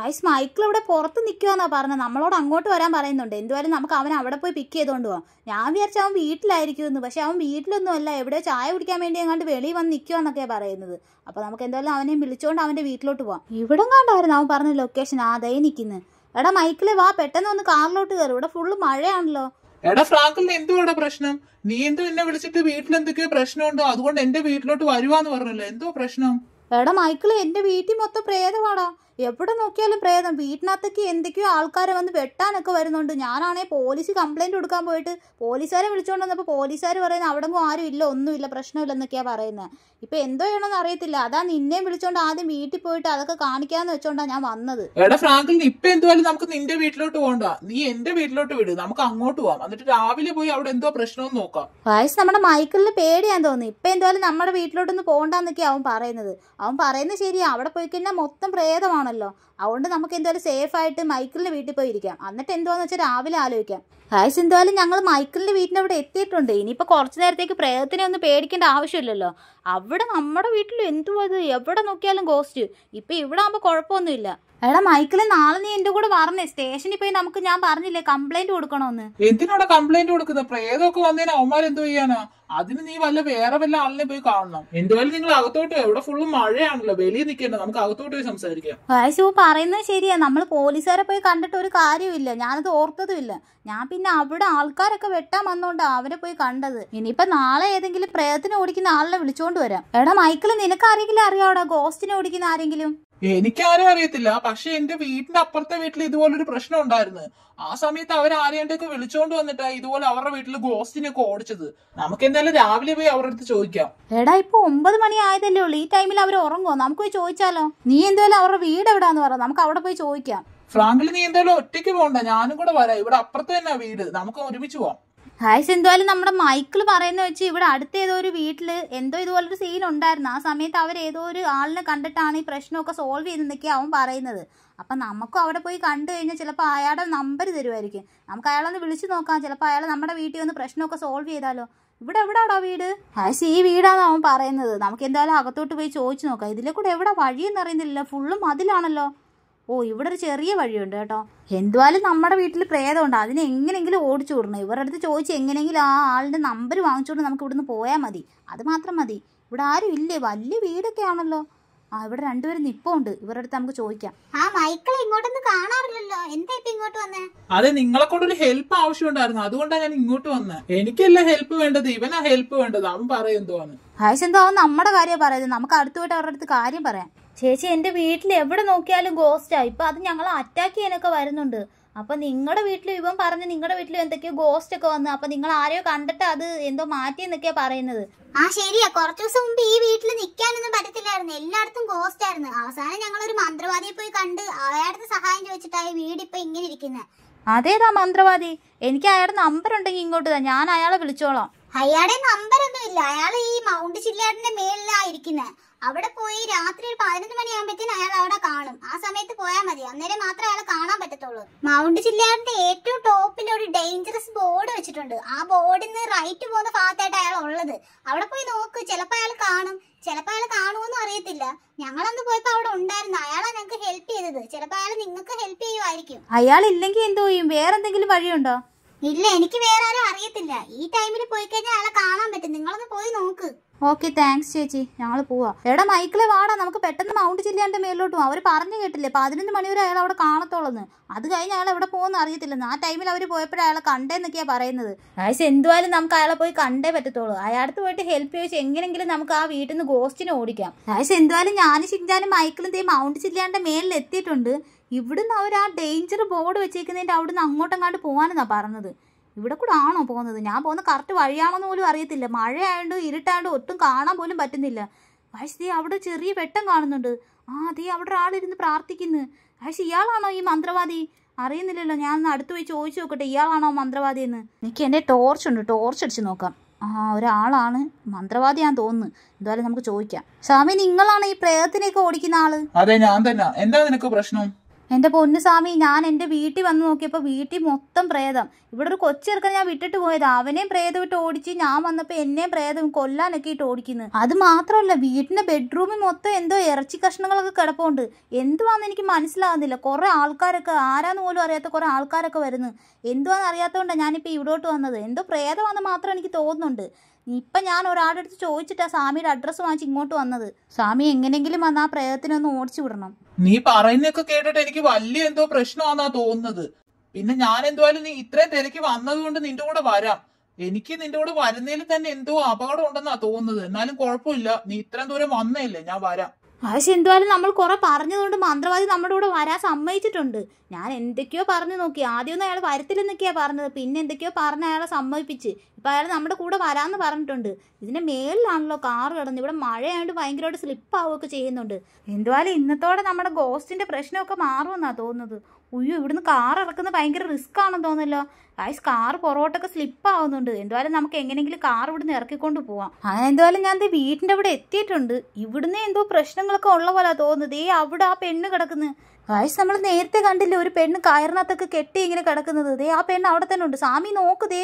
ആയിഷ് മൈക്കിൾ ഇവിടെ പുറത്ത് നിൽക്കുമെന്നാണ് പറഞ്ഞത് നമ്മളോട് അങ്ങോട്ട് വരാൻ പറയുന്നുണ്ട് എന്തുവായാലും നമുക്ക് അവൻ അവിടെ പോയി പിക്ക് ചെയ്തുകൊണ്ട് പോകാം ഞാൻ വിചാരിച്ച അവൻ വീട്ടിലായിരിക്കുമെന്ന് പക്ഷെ അവൻ വീട്ടിലൊന്നുമല്ല എവിടെ ചായ കുടിക്കാൻ വേണ്ടി എങ്ങാണ്ട് വെളിയിൽ വന്ന് നിൽക്കുമെന്നൊക്കെയാണ് പറയുന്നത് അപ്പോൾ നമുക്ക് എന്തായാലും അവനെ വിളിച്ചുകൊണ്ട് അവൻ്റെ വീട്ടിലോട്ട് പോകാം ഇവിടെ കണ്ടായിരുന്നു അവൻ പറഞ്ഞ ലൊക്കേഷൻ അതേ നിൽക്കുന്നു എടാ മൈക്കിളെ വാ പെട്ടെന്ന് ഒന്ന് കാറിലോട്ട് കയറും ഇവിടെ ഫുള്ള് മഴയാണല്ലോ എടാ ഫ്രാക്കിളിന് എന്തുവാടാ പ്രശ്നം നീ എന്തോ എന്നെ വിളിച്ചിട്ട് വീട്ടിൽ എന്തൊക്കെയോ പ്രശ്നമുണ്ടോ അതുകൊണ്ട് എന്റെ വീട്ടിലോട്ട് വരുവാന്ന് പറഞ്ഞല്ലോ എന്തോ പ്രശ്നം എടാ മൈക്കിള് എന്റെ വീട്ടിൽ മൊത്തം പ്രേതമാടാ എവിടെ നോക്കിയാലും പ്രേതം വീട്ടിനകത്തേക്ക് എന്തൊക്കെയോ ആൾക്കാരെ വന്ന് വെട്ടാനൊക്കെ വരുന്നുണ്ട് ഞാനാണേ പോലീസ് കംപ്ലയിൻറ്റ് കൊടുക്കാൻ പോയിട്ട് പോലീസുകാരെ വിളിച്ചുകൊണ്ട് വന്നപ്പോൾ പോലീസുകാർ പറയുന്നത് അവിടെ ആരും ഇല്ല ഒന്നുമില്ല എന്നൊക്കെയാണ് പറയുന്നത് ഇപ്പം എന്തോ ചെയ്യണമെന്ന് അറിയത്തില്ല അതാ നിന്നെയും വിളിച്ചുകൊണ്ട് ആദ്യം വീട്ടിൽ പോയിട്ട് അതൊക്കെ കാണിക്കാന്ന് വെച്ചോണ്ടാണ് ഞാൻ വന്നത് എടാ ഫ്രാങ്കിൽ ഇപ്പൊ എന്തുവായാലും നമുക്ക് നിന്റെ വീട്ടിലോട്ട് പോകണ്ട നീ എന്റെ വീട്ടിലോട്ട് വിട് നമുക്ക് അങ്ങോട്ട് പോവാം എന്നിട്ട് രാവിലെ പോയി അവിടെ എന്തോ പ്രശ്നവും നോക്കാം വയസ്സ് നമ്മുടെ മൈക്കിളിന് പേടിയാൻ തോന്നുന്നു ഇപ്പൊ എന്തുവായാലും നമ്മുടെ വീട്ടിലോട്ടൊന്ന് പോകണ്ടെന്നൊക്കെയാണ് അവൻ പറയുന്നത് അവൻ പറയുന്നത് ശരിയാ അവിടെ പോയി കഴിഞ്ഞാൽ മൊത്തം പ്രേതമാണ് ആണല്ലോ അതുകൊണ്ട് നമുക്ക് എന്തായാലും സേഫ് ആയിട്ട് മൈക്കിളിന്റെ വീട്ടിൽ പോയി ഇരിക്കാം എന്നിട്ട് എന്തോന്ന് വെച്ചാൽ രാവിലെ ആലോചിക്കാം ഗായ്സ് എന്തായാലും ഞങ്ങൾ മൈക്കിളിന്റെ വീട്ടിന് അവിടെ എത്തിയിട്ടുണ്ട് ഇനിയിപ്പോൾ കുറച്ച് നേരത്തേക്ക് പ്രേതത്തിനെ ഒന്നും പേടിക്കേണ്ട ആവശ്യമില്ലല്ലോ അവിടെ നമ്മുടെ വീട്ടിൽ എന്തുവാ ഇത് എവിടെ നോക്കിയാലും ഗോസ്റ്റ് ഇപ്പൊ ഇവിടെ ആകുമ്പോൾ കുഴപ്പമൊന്നുമില്ല എടാ മൈക്കിള് നാളെ നീ എന്റെ കൂടെ പറഞ്ഞേ സ്റ്റേഷനിൽ പോയി നമുക്ക് ഞാൻ പറഞ്ഞില്ലേ കംപ്ലൈന്റ് കൊടുക്കണോന്ന് എന്തിനാണ് കംപ്ലൈന്റ് കൊടുക്കുന്നത് പ്രേതമൊക്കെ വന്നതിന് അവന്മാർ എന്തോ ചെയ്യാനാ അതിന് നീ വല്ല വേറെ വല്ല ആളിനെ പോയി കാണണം എന്തുവായാലും നിങ്ങൾ അകത്തോട്ട് ഇവിടെ ഫുള്ള് മഴയാണല്ലോ വെളിയിൽ നിൽക്കേണ്ട നമുക്ക് അകത്തോട്ട് പോയി സംസാരിക്കാം വയസ്സു പറയുന്നത് ശരിയാ നമ്മൾ പോലീസുകാരെ പോയി കണ്ടിട്ട് ഒരു കാര്യമില്ല ഞാനത് ഓർത്തതും ഇല്ല ഞാൻ പിന്നെ അവിടെ ആൾക്കാരൊക്കെ വെട്ടാൻ വന്നോണ്ട് അവരെ പോയി കണ്ടത് ഇനിയിപ്പൊ നാളെ ഏതെങ്കിലും പ്രേതത്തിന് ഓടിക്കുന്ന ആളിനെ വിളിച്ചോണ്ട് വരാം എടാ മൈക്കിള് നിനക്ക് ആരെങ്കിലും അറിയാവടാ ഗോസ്റ്റിനെ ഓടിക്കുന്ന ആരെങ്കിലും എനിക്കാരും അറിയത്തില്ല പക്ഷെ എന്റെ വീടിന്റെ അപ്പുറത്തെ വീട്ടിൽ ഇതുപോലൊരു പ്രശ്നം ഉണ്ടായിരുന്നു ആ സമയത്ത് അവർ ആരെയൊക്കെ വിളിച്ചോണ്ട് വന്നിട്ടാ ഇതുപോലെ അവരുടെ വീട്ടിൽ ഒക്കെ ഓടിച്ചത് നമുക്ക് എന്തായാലും രാവിലെ പോയി അവരുടെ അടുത്ത് ചോദിക്കാം എടാ ഇപ്പൊ ഒമ്പത് മണി ആയതല്ലേ ഉള്ളൂ ഈ ടൈമിൽ അവർ ഉറങ്ങോ നമുക്ക് പോയി ചോദിച്ചാലോ നീ എന്തായാലും അവരുടെ വീട് എവിടാന്ന് പറ നമുക്ക് അവിടെ പോയി ചോദിക്കാം ഫ്രാങ്കിൽ നീ എന്തായാലും ഒറ്റയ്ക്ക് പോകണ്ട ഞാനും കൂടെ വരാം ഇവിടെ അപ്പുറത്ത് തന്നെ വീട് നമുക്ക് ഒരുമിച്ച് പോവാം ഗായ്സ് എന്തായാലും നമ്മുടെ മൈക്കിൾ പറയുന്ന വെച്ച് ഇവിടെ അടുത്ത ഏതോ ഒരു വീട്ടിൽ എന്തോ ഇതുപോലൊരു സീൻ ഉണ്ടായിരുന്നു ആ സമയത്ത് അവർ ഏതോ ഒരു ആളിനെ കണ്ടിട്ടാണ് ഈ പ്രശ്നമൊക്കെ സോൾവ് ചെയ്ത് നിൽക്കുക അവൻ പറയുന്നത് അപ്പം നമുക്കും അവിടെ പോയി കണ്ടു കഴിഞ്ഞാൽ ചിലപ്പോൾ അയാളുടെ നമ്പർ തരുമായിരിക്കും നമുക്ക് അയാളൊന്ന് വിളിച്ചു നോക്കാം ചിലപ്പോൾ അയാൾ നമ്മുടെ വീട്ടിൽ വന്ന് പ്രശ്നമൊക്കെ സോൾവ് ചെയ്താലോ ഇവിടെ എവിടാടോ വീട് ഹാസ് ഈ വീടാന്ന് അവൻ പറയുന്നത് നമുക്ക് എന്തായാലും അകത്തോട്ട് പോയി ചോദിച്ചു നോക്കാം ഇതിലെ കൂടെ എവിടെ വഴിയെന്ന് അറിയുന്നില്ല ഫുള്ളും അതിലാണല്ലോ ഓ ഇവിടെ ഒരു ചെറിയ വഴിയുണ്ട് കേട്ടോ എന്തുവാലും നമ്മുടെ വീട്ടിൽ പ്രേതമുണ്ട് അതിനെ എങ്ങനെയെങ്കിലും ഓടിച്ചു വിടണം ഇവരുടെ അടുത്ത് ചോദിച്ച് എങ്ങനെയെങ്കിലും ആ ആളുടെ നമ്പർ വാങ്ങിച്ചുകൊണ്ട് നമുക്ക് ഇവിടുന്ന് പോയാൽ മതി അത് മാത്രം മതി ഇവിടെ ആരും ഇല്ലേ വലിയ വീടൊക്കെ ആണല്ലോ ആ ഇവിടെ രണ്ടുപേരും നിപ്പുണ്ട് ഇവരുടെ അടുത്ത് നമുക്ക് ചോദിക്കാം ആ മൈക്കിളെ ഇങ്ങോട്ടൊന്നും കാണാറില്ലല്ലോ എന്താ ഇപ്പൊ ഇങ്ങോട്ട് വന്നേ അതെ നിങ്ങളെ കൊണ്ട് ഒരു ഹെൽപ്പ് ആവശ്യമുണ്ടായിരുന്നു അതുകൊണ്ടാണ് ഞാൻ ഇങ്ങോട്ട് വന്നത് എനിക്കല്ല ഹെൽപ്പ് വേണ്ടത് ഇവനാ ഹെൽപ്പ് വേണ്ടത് അവൻ പറയും എന്തോ ഹായ് എന്തോ നമ്മുടെ കാര്യം പറയുന്നത് നമുക്ക് അടുത്തുപോയിട്ട് അവരുടെ അടുത്ത് കാര്യം പറയാം ചേച്ചി എൻ്റെ വീട്ടിൽ എവിടെ നോക്കിയാലും ഗോസ്റ്റാണ് ഇപ്പം അത് ഞങ്ങൾ അറ്റാക്ക് ചെയ്യാനൊക്കെ വരുന്നുണ്ട് അപ്പം നിങ്ങളുടെ വീട്ടിൽ ഇവൻ പറഞ്ഞ് നിങ്ങളുടെ വീട്ടിൽ എന്തൊക്കെയോ ഗോസ്റ്റ് ഒക്കെ വന്നു അപ്പം നിങ്ങൾ ആരെയോ കണ്ടിട്ട് അത് എന്തോ മാറ്റി എന്നൊക്കെയാ പറയുന്നത് ആ ശരിയാ കുറച്ചു ദിവസം മുമ്പ് ഈ വീട്ടിൽ നിൽക്കാനൊന്നും പറ്റത്തില്ലായിരുന്നു എല്ലായിടത്തും ഗോസ്റ്റ് ആയിരുന്നു അവസാനം ഞങ്ങൾ ഒരു മന്ത്രവാദിയെ പോയി കണ്ട് അയാളുടെ സഹായം ചോദിച്ചിട്ടായി വീട് ഇപ്പൊ ഇങ്ങനെ ഇരിക്കുന്നത് അതേതാ മന്ത്രവാദി എനിക്ക് അയാളുടെ നമ്പർ ഉണ്ടെങ്കിൽ ഇങ്ങോട്ട് താ ഞാൻ അയാളെ വിളിച്ചോളാം അയാളുടെ നമ്പർ ഒന്നും ഇല്ല അയാൾ ഈ മൗണ്ട് ചില്ലാടിന്റെ ഇരിക്കുന്നത് അവിടെ പോയി രാത്രി ഒരു പതിനൊന്ന് മണിയാകുമ്പോഴത്തേനും അയാൾ അവിടെ കാണും ആ സമയത്ത് പോയാൽ മതി അന്നേരം മാത്രമേ അയാൾ കാണാൻ പറ്റത്തുള്ളൂ മൗണ്ട് ചില്ലാറിന്റെ ഏറ്റവും ടോപ്പിൽ ഒരു ഡേഞ്ചറസ് ബോർഡ് വെച്ചിട്ടുണ്ട് ആ ബോർഡിൽ നിന്ന് റൈറ്റ് പോകുന്ന ഭാഗത്തായിട്ട് അയാൾ ഉള്ളത് അവിടെ പോയി നോക്ക് ചിലപ്പോൾ അയാൾ കാണും ചിലപ്പോൾ അയാൾ കാണുമെന്നും അറിയത്തില്ല ഞങ്ങളന്ന് പോയപ്പോ അവിടെ ഉണ്ടായിരുന്നു അയാളാ ഞങ്ങൾക്ക് ഹെൽപ്പ് ചെയ്തത് ചിലപ്പോൾ അയാൾ നിങ്ങൾക്ക് ഹെൽപ്പ് ചെയ്യുമായിരിക്കും അയാൾ ഇല്ലെങ്കിൽ എന്തോ ചെയ്യും വേറെ എന്തെങ്കിലും വഴിയുണ്ടോ ഇല്ല എനിക്ക് വേറെ ആരും അറിയത്തില്ല ഈ ടൈമിൽ പോയി കഴിഞ്ഞാൽ അയാളെ കാണാൻ പറ്റും നിങ്ങളൊന്ന് പോയി നോക്ക് ഓക്കെ താങ്ക്സ് ചേച്ചി ഞങ്ങൾ പോവാ എടാ മൈക്കിളെ വാടാ നമുക്ക് പെട്ടെന്ന് മൗണ്ട് ചില്ലാണ്ട് മേലോട്ട് പോവാം അവർ പറഞ്ഞു കേട്ടില്ലേ പതിനൊന്ന് മണിവരെ അയാൾ അവിടെ കാണത്തുള്ളെന്ന് അത് കഴിഞ്ഞ് അയാൾ എവിടെ പോകുന്ന അറിയത്തില്ലെന്ന് ആ ടൈമിൽ അവർ പോയപ്പോഴും അയാളെ കണ്ടേന്നൊക്കെയാണ് പറയുന്നത് അയസ് എന്തുവായാലും നമുക്ക് അയാളെ പോയി കണ്ടേ പറ്റത്തുള്ളൂ അയാളടുത്ത് പോയിട്ട് ഹെൽപ്പ് ചോദിച്ച് എങ്ങനെങ്കിലും നമുക്ക് ആ വീട്ടിൽ നിന്ന് ഗോസ്റ്റിനെ ഓടിക്കാം അയസ് എന്തുവായാലും ഞാനും ചിന്താനും മൈക്കിളും തേ മൗണ്ട് ചില്ലാണ്ട് മേലിൽ എത്തിയിട്ടുണ്ട് ഇവിടുന്ന് അവർ ആ ഡേഞ്ചർ ബോർഡ് വെച്ചേക്കുന്നതിന്റെ അവിടുന്ന് കാണ്ട് പോകാനെന്നാണ് പറഞ്ഞത് ഇവിടെ കൂടെ ആണോ പോകുന്നത് ഞാൻ പോകുന്ന കറക്റ്റ് വഴിയാണെന്ന് പോലും അറിയത്തില്ല മഴയായതുകൊണ്ട് ഇരുട്ടായതുകൊണ്ട് ഒട്ടും കാണാൻ പോലും പറ്റുന്നില്ല ആയിഷ് ദേ അവിടെ ചെറിയ വെട്ടം കാണുന്നുണ്ട് ആ ദേ അവിടെ ഒരാളിരുന്ന് പ്രാർത്ഥിക്കുന്നു ആയിഷ് ഇയാളാണോ ഈ മന്ത്രവാദി അറിയുന്നില്ലല്ലോ ഞാൻ ഒന്ന് അടുത്ത് പോയി ചോദിച്ചു നോക്കട്ടെ ഇയാളാണോ മന്ത്രവാദി എന്ന് എനിക്ക് എൻ്റെ ടോർച്ച് ഉണ്ട് ടോർച്ച് അടിച്ച് നോക്കാം ആ ഒരാളാണ് മന്ത്രവാദിയാന്ന് തോന്നുന്നു എന്തായാലും നമുക്ക് ചോദിക്കാം സ്വാമി നിങ്ങളാണ് ഈ പ്രേതത്തിനെയൊക്കെ ഓടിക്കുന്ന ആള് അതെ ഞാൻ തന്നെ എന്താ നിനക്ക് പ്രശ്നം എൻ്റെ പൊന്നു സ്വാമി ഞാൻ എൻ്റെ വീട്ടിൽ വന്ന് നോക്കിയപ്പോൾ വീട്ടിൽ മൊത്തം പ്രേതം ഇവിടെ ഒരു കൊച്ചിറക്കം ഞാൻ വിട്ടിട്ട് പോയത് അവനെയും പ്രേതം ഇട്ട് ഓടിച്ച് ഞാൻ വന്നപ്പോൾ എന്നെയും പ്രേതം കൊല്ലാനൊക്കെ ഇട്ട് ഓടിക്കുന്നു അത് മാത്രമല്ല വീട്ടിൻ്റെ ബെഡ്റൂമിൽ മൊത്തം എന്തോ ഇറച്ചി കഷ്ണങ്ങളൊക്കെ കിടപ്പുണ്ട് എന്തുവാന്ന് എനിക്ക് മനസ്സിലാകുന്നില്ല കുറേ ആൾക്കാരൊക്കെ ആരാന്ന് പോലും അറിയാത്ത കുറേ ആൾക്കാരൊക്കെ വരുന്നു എന്തുവാന്ന് അറിയാത്തതുകൊണ്ടാണ് ഞാനിപ്പോൾ ഇവിടോട്ട് വന്നത് എന്തോ പ്രേതമാണെന്ന് മാത്രം എനിക്ക് തോന്നുന്നുണ്ട് ഇപ്പം ഞാൻ ഒരാളുടെ അടുത്ത് ചോദിച്ചിട്ടാ സ്വാമിയുടെ അഡ്രസ്സ് വാങ്ങിച്ച് ഇങ്ങോട്ട് വന്നത് സ്വാമി എങ്ങനെങ്കിലും വന്ന് ആ പ്രേതത്തിനൊന്ന് ഓടിച്ചു വിടണം നീ പറയുന്നൊക്കെ കേട്ടിട്ട് എനിക്ക് വലിയ എന്തോ പ്രശ്നമാണെന്നാ തോന്നുന്നത് പിന്നെ ഞാൻ എന്തുവായാലും നീ ഇത്രയും തിരക്ക് വന്നതുകൊണ്ട് നിന്റെ കൂടെ വരാം എനിക്ക് നിന്റെ കൂടെ വരുന്നതിൽ തന്നെ എന്തോ അപകടം ഉണ്ടെന്നാ തോന്നുന്നത് എന്നാലും കുഴപ്പമില്ല നീ ഇത്രയും ദൂരം വന്നേല്ലേ ഞാൻ വരാം പക്ഷെ എന്തുവായാലും നമ്മൾ കുറേ പറഞ്ഞതുകൊണ്ട് മന്ത്രവാദി നമ്മുടെ കൂടെ വരാൻ സമ്മതിച്ചിട്ടുണ്ട് ഞാൻ എന്തൊക്കെയോ പറഞ്ഞു നോക്കി ആദ്യമൊന്നും അയാൾ വരത്തില്ലെന്നൊക്കെയാണ് പറഞ്ഞത് പിന്നെ എന്തൊക്കെയോ പറഞ്ഞ അയാളെ സമ്മതിപ്പിച്ച് ഇപ്പം അയാൾ നമ്മുടെ കൂടെ വരാമെന്ന് പറഞ്ഞിട്ടുണ്ട് ഇതിൻ്റെ മേളിലാണല്ലോ കാറ് കിടന്ന് ഇവിടെ മഴയായതുകൊണ്ട് ഭയങ്കരമായിട്ട് ആവുകയൊക്കെ ചെയ്യുന്നുണ്ട് എന്തുവായാലും ഇന്നത്തോടെ നമ്മുടെ ഗോസ്റ്റിൻ്റെ പ്രശ്നമൊക്കെ മാറുമെന്നാണ് തോന്നുന്നത് ഉയ്യോ ഇവിടുന്ന് കാർ ഇറക്കുന്നത് ഭയങ്കര റിസ്ക് ആണെന്ന് തോന്നല്ലോ ഗായ്സ് കാർ പുറകോട്ടൊക്കെ സ്ലിപ്പ് ആവുന്നുണ്ട് എന്തുവായാലും നമുക്ക് എങ്ങനെയെങ്കിലും കാർ ഇവിടുന്ന് ഇറക്കിക്കൊണ്ട് പോവാം ആ എന്തായാലും ഞാൻ വീടിന്റെ അവിടെ എത്തിയിട്ടുണ്ട് ഇവിടുന്ന് എന്തോ പ്രശ്നങ്ങളൊക്കെ ഉള്ള പോലെ തോന്നുന്നത് ഏ അവിടെ ആ പെണ്ണ് കിടക്കുന്നു ഗായ്സ് നമ്മൾ നേരത്തെ കണ്ടില്ലേ ഒരു പെണ്ണ് കയറിനകത്തൊക്കെ കെട്ടി ഇങ്ങനെ കിടക്കുന്നത് ദേ ആ പെണ്ണ് അവിടെ തന്നെ ഉണ്ട് സാമി നോക്കുതേ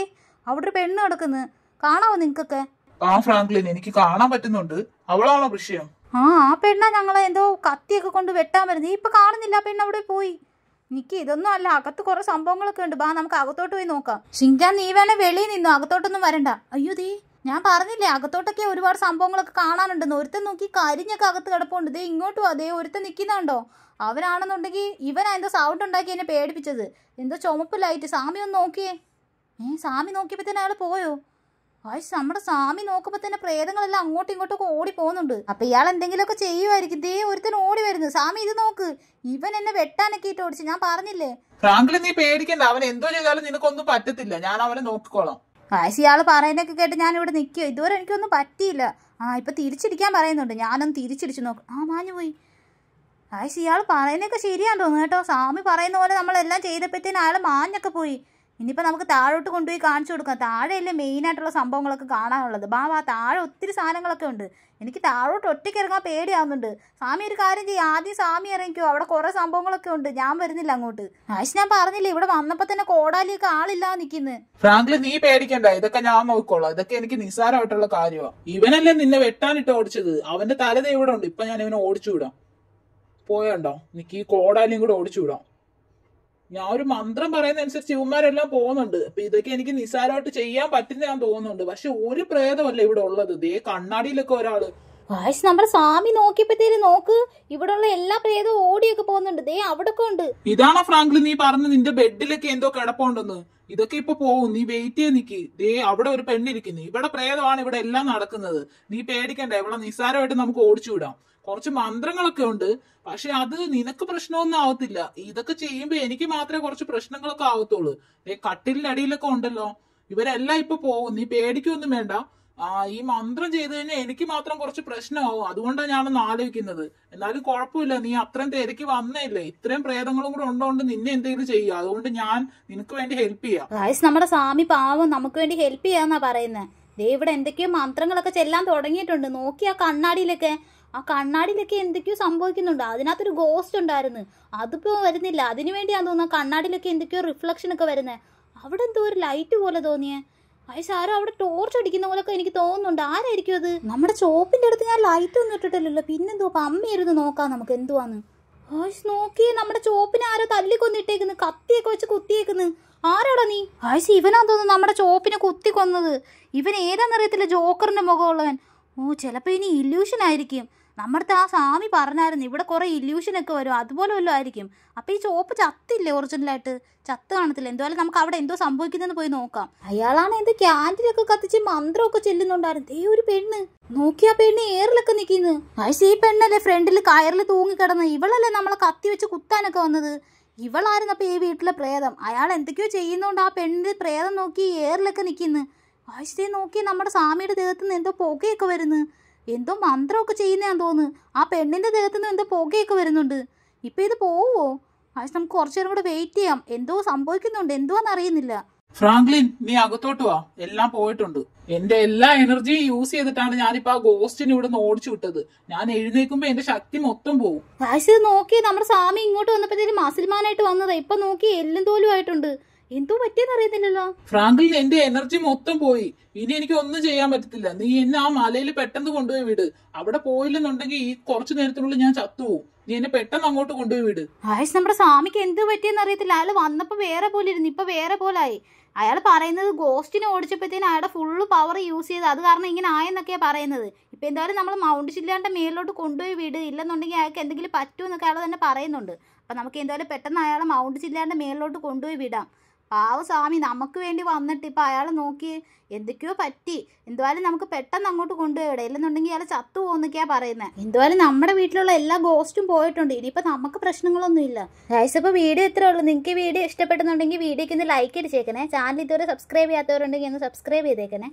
അവിടെ ഒരു പെണ്ണ് കിടക്കുന്നു കാണാവോ നിങ്ങൾക്കൊക്കെ ആ ഫ്രാങ്ക്ലിൻ എനിക്ക് കാണാൻ പറ്റുന്നുണ്ട് അവളാണോ വിഷയം ആ ആ പെണ്ണ ഞങ്ങളെ എന്തോ കത്തിയൊക്കെ കൊണ്ട് വെട്ടാൻ വരുന്നത് ഇപ്പൊ കാണുന്നില്ല ആ പെണ്ണ് അവിടെ പോയി നിക്ക് ഇതൊന്നും അല്ല അകത്ത് കുറെ സംഭവങ്ങളൊക്കെ ഉണ്ട് ബാ നമുക്ക് അകത്തോട്ട് പോയി നോക്കാം ഷിങ്കാൻ നീ വേണേ വെളിയിൽ നിന്നു അകത്തോട്ടൊന്നും വരണ്ട അയ്യോ ദേ ഞാൻ പറഞ്ഞില്ലേ അകത്തോട്ടൊക്കെ ഒരുപാട് സംഭവങ്ങളൊക്കെ കാണാനുണ്ടെന്ന് ഒരുത്തൻ നോക്കി കരിഞ്ഞൊക്കെ അകത്ത് കിടപ്പുണ്ട് ദേ ഇങ്ങോട്ടും അതേ ഒരുത്തൻ നിൽക്കുന്നുണ്ടോ അവനാണെന്നുണ്ടെങ്കിൽ ഇവൻ എന്തോ സൗണ്ട് ഉണ്ടാക്കി എന്നെ പേടിപ്പിച്ചത് എന്തോ ചുമപ്പ് ലൈറ്റ് സാമി ഒന്ന് നോക്കിയേ ഏ സാമി നോക്കിയപ്പോൾ തന്നെ അയാൾ പോയോ ആയിഷ് നമ്മുടെ സ്വാമി നോക്കുമ്പോ തന്നെ പ്രേതങ്ങളെല്ലാം അങ്ങോട്ടും ഇങ്ങോട്ടും ഓടി പോകുന്നുണ്ട് അപ്പൊ ഇയാൾ എന്തെങ്കിലുമൊക്കെ ചെയ്യുമായിരിക്കും ദേ ഒരുത്തൻ ഓടി വരുന്നു സ്വാമി ഇത് നോക്ക് ഇവൻ എന്നെ വെട്ടാനൊക്കെ ഇട്ട് ഓടിച്ചു ഞാൻ പറഞ്ഞില്ലേ ഫ്രാങ്കിൾ നീ പേടിക്കണ്ട അവൻ എന്തോ ചെയ്താലും നിനക്കൊന്നും പറ്റത്തില്ല ഞാൻ അവനെ നോക്കിക്കോളാം ആയിഷ് ഇയാൾ പറയുന്നൊക്കെ കേട്ട് ഞാൻ ഇവിടെ നിൽക്കുക ഇതുവരെ എനിക്കൊന്നും പറ്റിയില്ല ആ ഇപ്പൊ തിരിച്ചിരിക്കാൻ പറയുന്നുണ്ട് ഞാനൊന്ന് തിരിച്ചിടിച്ചു നോക്ക് ആ മാഞ്ഞു പോയി ആയിഷ് ഇയാൾ പറയുന്നൊക്കെ ശരിയാന്ന് തോന്നുന്നു കേട്ടോ സ്വാമി പറയുന്ന പോലെ നമ്മളെല്ലാം ചെയ്തപ്പോഴത്തേന് അയാൾ മാഞ്ഞൊക്കെ പോയി ഇനിയിപ്പോൾ നമുക്ക് താഴോട്ട് കൊണ്ടുപോയി കാണിച്ചു കൊടുക്കാം താഴെയല്ലേ മെയിനായിട്ടുള്ള സംഭവങ്ങളൊക്കെ കാണാനുള്ളത് ബാബാ താഴെ ഒത്തിരി സാധനങ്ങളൊക്കെ ഉണ്ട് എനിക്ക് താഴോട്ട് ഒറ്റയ്ക്ക് ഇറങ്ങാൻ പേടിയാവുന്നുണ്ട് സ്വാമി ഒരു കാര്യം ചെയ്യും ആദ്യം സ്വാമി ഇറങ്ങിക്കോ അവിടെ കുറേ സംഭവങ്ങളൊക്കെ ഉണ്ട് ഞാൻ വരുന്നില്ല അങ്ങോട്ട് ആശ് ഞാൻ പറഞ്ഞില്ല ഇവിടെ വന്നപ്പോൾ തന്നെ കോടാലിയൊക്കെ ആളില്ലാതെ നിൽക്കുന്നത് ഫ്രാങ്ക്ലി നീ പേടിക്കണ്ട ഇതൊക്കെ ഞാൻ നോക്കിക്കോളാം ഇതൊക്കെ എനിക്ക് നിസ്സാരമായിട്ടുള്ള കാര്യമാണ് ഇവനല്ലേ നിന്നെ വെട്ടാനിട്ട് ഓടിച്ചത് അവന്റെ തലത ഇവിടെ ഉണ്ട് ഇപ്പൊ ഞാൻ ഇവനെ ഓടിച്ചു വിടാം പോയണ്ടോ എനിക്ക് ഈ കോടാലിയും കൂടെ ഓടിച്ചു വിടാം ഞാൻ ഒരു മന്ത്രം പറയുന്നതനുസരിച്ച് ഇവന്മാരെല്ലാം പോകുന്നുണ്ട് അപ്പൊ ഇതൊക്കെ എനിക്ക് നിസ്സാരമായിട്ട് ചെയ്യാൻ പറ്റുന്ന ഞാൻ തോന്നുന്നുണ്ട് പക്ഷെ ഒരു പ്രേതമല്ല ഇവിടെ ഉള്ളത് ദേ കണ്ണാടിയിലൊക്കെ ഒരാള് വായിച്ച് നമ്മുടെ സ്വാമി നോക്കിയപ്പോഴത്തേര് നോക്ക് ഇവിടെയുള്ള എല്ലാ പ്രേതവും ഓടിയൊക്കെ പോകുന്നുണ്ട് ദേ അവിടൊക്കെ ഉണ്ട് ഇതാണോ ഫ്രാങ്ക്ലിൻ നീ പറഞ്ഞ നിന്റെ ബെഡിലൊക്കെ എന്തോ കിടപ്പുണ്ടെന്ന് ഇതൊക്കെ ഇപ്പൊ പോവും നീ വെയിറ്റ് ചെയ്യാൻ നിക്ക് ദേ അവിടെ ഒരു പെണ്ണിരിക്കുന്നു ഇവിടെ പ്രേതമാണ് ഇവിടെ എല്ലാം നടക്കുന്നത് നീ പേടിക്കണ്ട ഇവിടെ നിസ്സാരമായിട്ട് നമുക്ക് ഓടിച്ചു വിടാം കുറച്ച് മന്ത്രങ്ങളൊക്കെ ഉണ്ട് പക്ഷെ അത് നിനക്ക് പ്രശ്നമൊന്നും ആവത്തില്ല ഇതൊക്കെ ചെയ്യുമ്പോൾ എനിക്ക് മാത്രമേ കുറച്ച് പ്രശ്നങ്ങളൊക്കെ ആവത്തുള്ളൂ കട്ടിലിന്റെ അടിയിലൊക്കെ ഉണ്ടല്ലോ ഇവരെല്ലാം ഇപ്പൊ പോകും നീ പേടിക്കൊന്നും വേണ്ട ആ ഈ മന്ത്രം ചെയ്തു കഴിഞ്ഞാൽ എനിക്ക് മാത്രം കുറച്ച് പ്രശ്നമാവും അതുകൊണ്ടാണ് ഞാനൊന്ന് ആലോചിക്കുന്നത് എന്നാലും കുഴപ്പമില്ല നീ അത്രയും തിരക്ക് വന്നേല്ലേ ഇത്രയും പ്രേതങ്ങളും കൂടെ ഉണ്ടോണ്ട് നിന്നെ എന്തെങ്കിലും ചെയ്യുക അതുകൊണ്ട് ഞാൻ നിനക്ക് വേണ്ടി ഹെൽപ്പ് ചെയ്യാം നമ്മുടെ സ്വാമി പാവം നമുക്ക് വേണ്ടി ഹെൽപ്പ് ചെയ്യാന്നാ പറയുന്നത് ദേ എന്തൊക്കെയോ മന്ത്രങ്ങളൊക്കെ ചെല്ലാൻ തുടങ്ങിയിട്ടുണ്ട് നോക്കിയാ കണ്ണാടിയിലൊക്കെ ആ കണ്ണാടിയിലൊക്കെ എന്തൊക്കെയോ സംഭവിക്കുന്നുണ്ട് അതിനകത്തൊരു ഗോസ്റ്റ് ഉണ്ടായിരുന്നു അതിപ്പോൾ വരുന്നില്ല അതിനു വേണ്ടിയാന്ന് തോന്നുന്നു കണ്ണാടിയിലൊക്കെ എന്തൊക്കെയോ റിഫ്ലക്ഷൻ ഒക്കെ വരുന്നത് അവിടെ എന്തോ ഒരു ലൈറ്റ് പോലെ തോന്നിയേ അയ്യ ആരോ അവിടെ ടോർച്ച് അടിക്കുന്ന പോലൊക്കെ എനിക്ക് തോന്നുന്നുണ്ട് ആരായിരിക്കും അത് നമ്മുടെ ചോപ്പിന്റെ അടുത്ത് ഞാൻ ലൈറ്റ് ഒന്നും ഇട്ടിട്ടില്ലല്ലോ പിന്നെന്തോ അപ്പം അമ്മയിരുന്ന് നോക്കാം നമുക്ക് എന്തുവാന്ന് ആയിഷ് നോക്കി നമ്മുടെ ചോപ്പിനെ ആരോ തല്ലിക്കൊന്നിട്ടേക്കുന്നു കത്തിയൊക്കെ വെച്ച് കുത്തിയേക്കുന്നു ആരാടാ നീ ആയിഷ് ഇവനാ തോന്നുന്നു നമ്മുടെ ചോപ്പിനെ കുത്തി കൊന്നത് ഇവൻ ഏതാണെന്നറിയത്തില്ല ജോക്കറിന്റെ മുഖമുള്ളവൻ ഓ ചിലപ്പോ ഇനി ഇല്യൂഷൻ ആയിരിക്കും നമ്മുടെ ആ സ്വാമി പറഞ്ഞായിരുന്നു ഇവിടെ കുറേ ഇല്യൂഷനൊക്കെ വരും അതുപോലെ വല്ലതും ആയിരിക്കും അപ്പോൾ ഈ ചോപ്പ് ചത്തില്ലേ ഒറിജിനലായിട്ട് ചത്ത് കാണത്തില്ല എന്തുപോലെ നമുക്ക് അവിടെ എന്തോ സംഭവിക്കുന്നതെന്ന് പോയി നോക്കാം അയാളാണ് എന്ത് ക്യാൻഡിലൊക്കെ കത്തിച്ച് മന്ത്രമൊക്കെ ചെല്ലുന്നുണ്ടായിരുന്നു ദേ ഒരു പെണ്ണ് നോക്കിയാ പെണ്ണ് ഏറിലൊക്കെ നിൽക്കുന്നു ആഴ്ച ഈ പെണ്ണല്ലേ ഫ്രണ്ടിൽ കയറിൽ തൂങ്ങിക്കിടന്ന് ഇവളല്ലേ നമ്മളെ കത്തി വെച്ച് കുത്താനൊക്കെ വന്നത് ഇവളായിരുന്നു അപ്പോൾ ഈ വീട്ടിലെ പ്രേതം അയാൾ എന്തൊക്കെയോ ചെയ്യുന്നതുകൊണ്ട് ആ പെണ്ണിൻ്റെ പ്രേതം നോക്കി ഏറിലൊക്കെ നിൽക്കുന്നു ആഴ്ചയെ നോക്കി നമ്മുടെ സ്വാമിയുടെ ദേഹത്തുനിന്ന് എന്തോ പുകയൊക്കെ വരുന്നു എന്തോ മന്ത്രമൊക്കെ ചെയ്യുന്നതാന്ന് തോന്നുന്നു ആ പെണ്ണിൻ്റെ ദേഹത്തു നിന്ന് എന്തോ പുകയൊക്കെ വരുന്നുണ്ട് ഇപ്പം ഇത് പോവോ പക്ഷെ നമുക്ക് കുറച്ചു നേരം കൂടെ വെയിറ്റ് ചെയ്യാം എന്തോ സംഭവിക്കുന്നുണ്ട് എന്തോന്ന് അറിയുന്നില്ല ഫ്രാങ്ക്ലിൻ നീ അകത്തോട്ട് വാ എല്ലാം പോയിട്ടുണ്ട് എന്റെ എല്ലാ എനർജിയും യൂസ് ചെയ്തിട്ടാണ് ഞാനിപ്പോ ആ ഗോസ്റ്റിനെ ഇവിടെ നിന്ന് ഓടിച്ചു വിട്ടത് ഞാൻ എഴുന്നേക്കുമ്പോ എന്റെ ശക്തി മൊത്തം പോകും നോക്കി നമ്മുടെ സ്വാമി ഇങ്ങോട്ട് വന്നപ്പോഴത്തേക്കും മസിൽമാനായിട്ട് വന്നതാ ഇപ്പൊ നോക്കി എല്ലും തോലും ആയിട്ടുണ്ട് എന്തോ പറ്റിയെന്നറിയുന്നില്ലല്ലോ ഫ്രാങ്കിൽ എന്റെ എനർജി മൊത്തം പോയി ഇനി എനിക്ക് ഒന്നും ചെയ്യാൻ പറ്റത്തില്ല നീ എന്നെ ആ മലയിൽ പെട്ടെന്ന് കൊണ്ടുപോയി വിട് അവിടെ പോയില്ലെന്നുണ്ടെങ്കിൽ ഈ കുറച്ചു നേരത്തിനുള്ളിൽ ഞാൻ ചത്തുപോകും നീ എന്നെ പെട്ടെന്ന് അങ്ങോട്ട് കൊണ്ടുപോയി വിട് ആയുഷ് നമ്മുടെ സ്വാമിക്ക് എന്ത് പറ്റിയെന്ന് അറിയത്തില്ല അയാൾ വന്നപ്പോ വേറെ പോലെ ഇരുന്നു ഇപ്പൊ വേറെ പോലായി അയാൾ പറയുന്നത് ഗോസ്റ്റിനെ ഓടിച്ചപ്പോഴത്തേനും അയാളുടെ ഫുള്ള് പവർ യൂസ് ചെയ്ത് അത് കാരണം ഇങ്ങനെ ആയെന്നൊക്കെയാണ് പറയുന്നത് ഇപ്പം എന്തായാലും നമ്മൾ മൗണ്ട് ചില്ലാന്റെ മേലിലോട്ട് കൊണ്ടുപോയി വിട് ഇല്ലെന്നുണ്ടെങ്കിൽ അയാൾക്ക് എന്തെങ്കിലും പറ്റുമെന്നൊക്കെ അയാൾ തന്നെ പറയുന്നുണ്ട് അപ്പം നമുക്ക് എന്തായാലും പെട്ടെന്ന് അയാളെ മൗണ്ട് ചില്ലാന്റെ മേലിലോട്ട് കൊണ്ടുപോയി വിടാം പാവ സ്വാമി നമുക്ക് വേണ്ടി വന്നിട്ട് ഇപ്പം അയാൾ നോക്കി എന്തൊക്കെയോ പറ്റി എന്തുവാലും നമുക്ക് പെട്ടെന്ന് അങ്ങോട്ട് കൊണ്ടുപോയി ഇവിടെ ഇല്ലെന്നുണ്ടെങ്കിൽ അയാൾ ചത്തു പോകുന്നൊക്കെയാ പറയുന്നത് എന്തുവാലും നമ്മുടെ വീട്ടിലുള്ള എല്ലാ ഗോസ്റ്റും പോയിട്ടുണ്ട് ഇനിയിപ്പോൾ നമുക്ക് പ്രശ്നങ്ങളൊന്നുമില്ല ഗൈസ് ഇപ്പോൾ വീഡിയോ ഇത്രേ ഉള്ളൂ നിങ്ങൾക്ക് ഈ വീഡിയോ ഇഷ്ടപ്പെടുന്നുണ്ടെങ്കിൽ വീഡിയോയ്ക്ക് ഒന്ന് ലൈക്ക് അടിച്ചേക്കണേ ചാനൽ ഇതുവരെ സബ്സ്ക്രൈബ് ചെയ്യാത്തവരുണ്ടെങ്കിൽ ഒന്ന് സബ്സ്ക്രൈബ് ചെയ്തേക്കണേ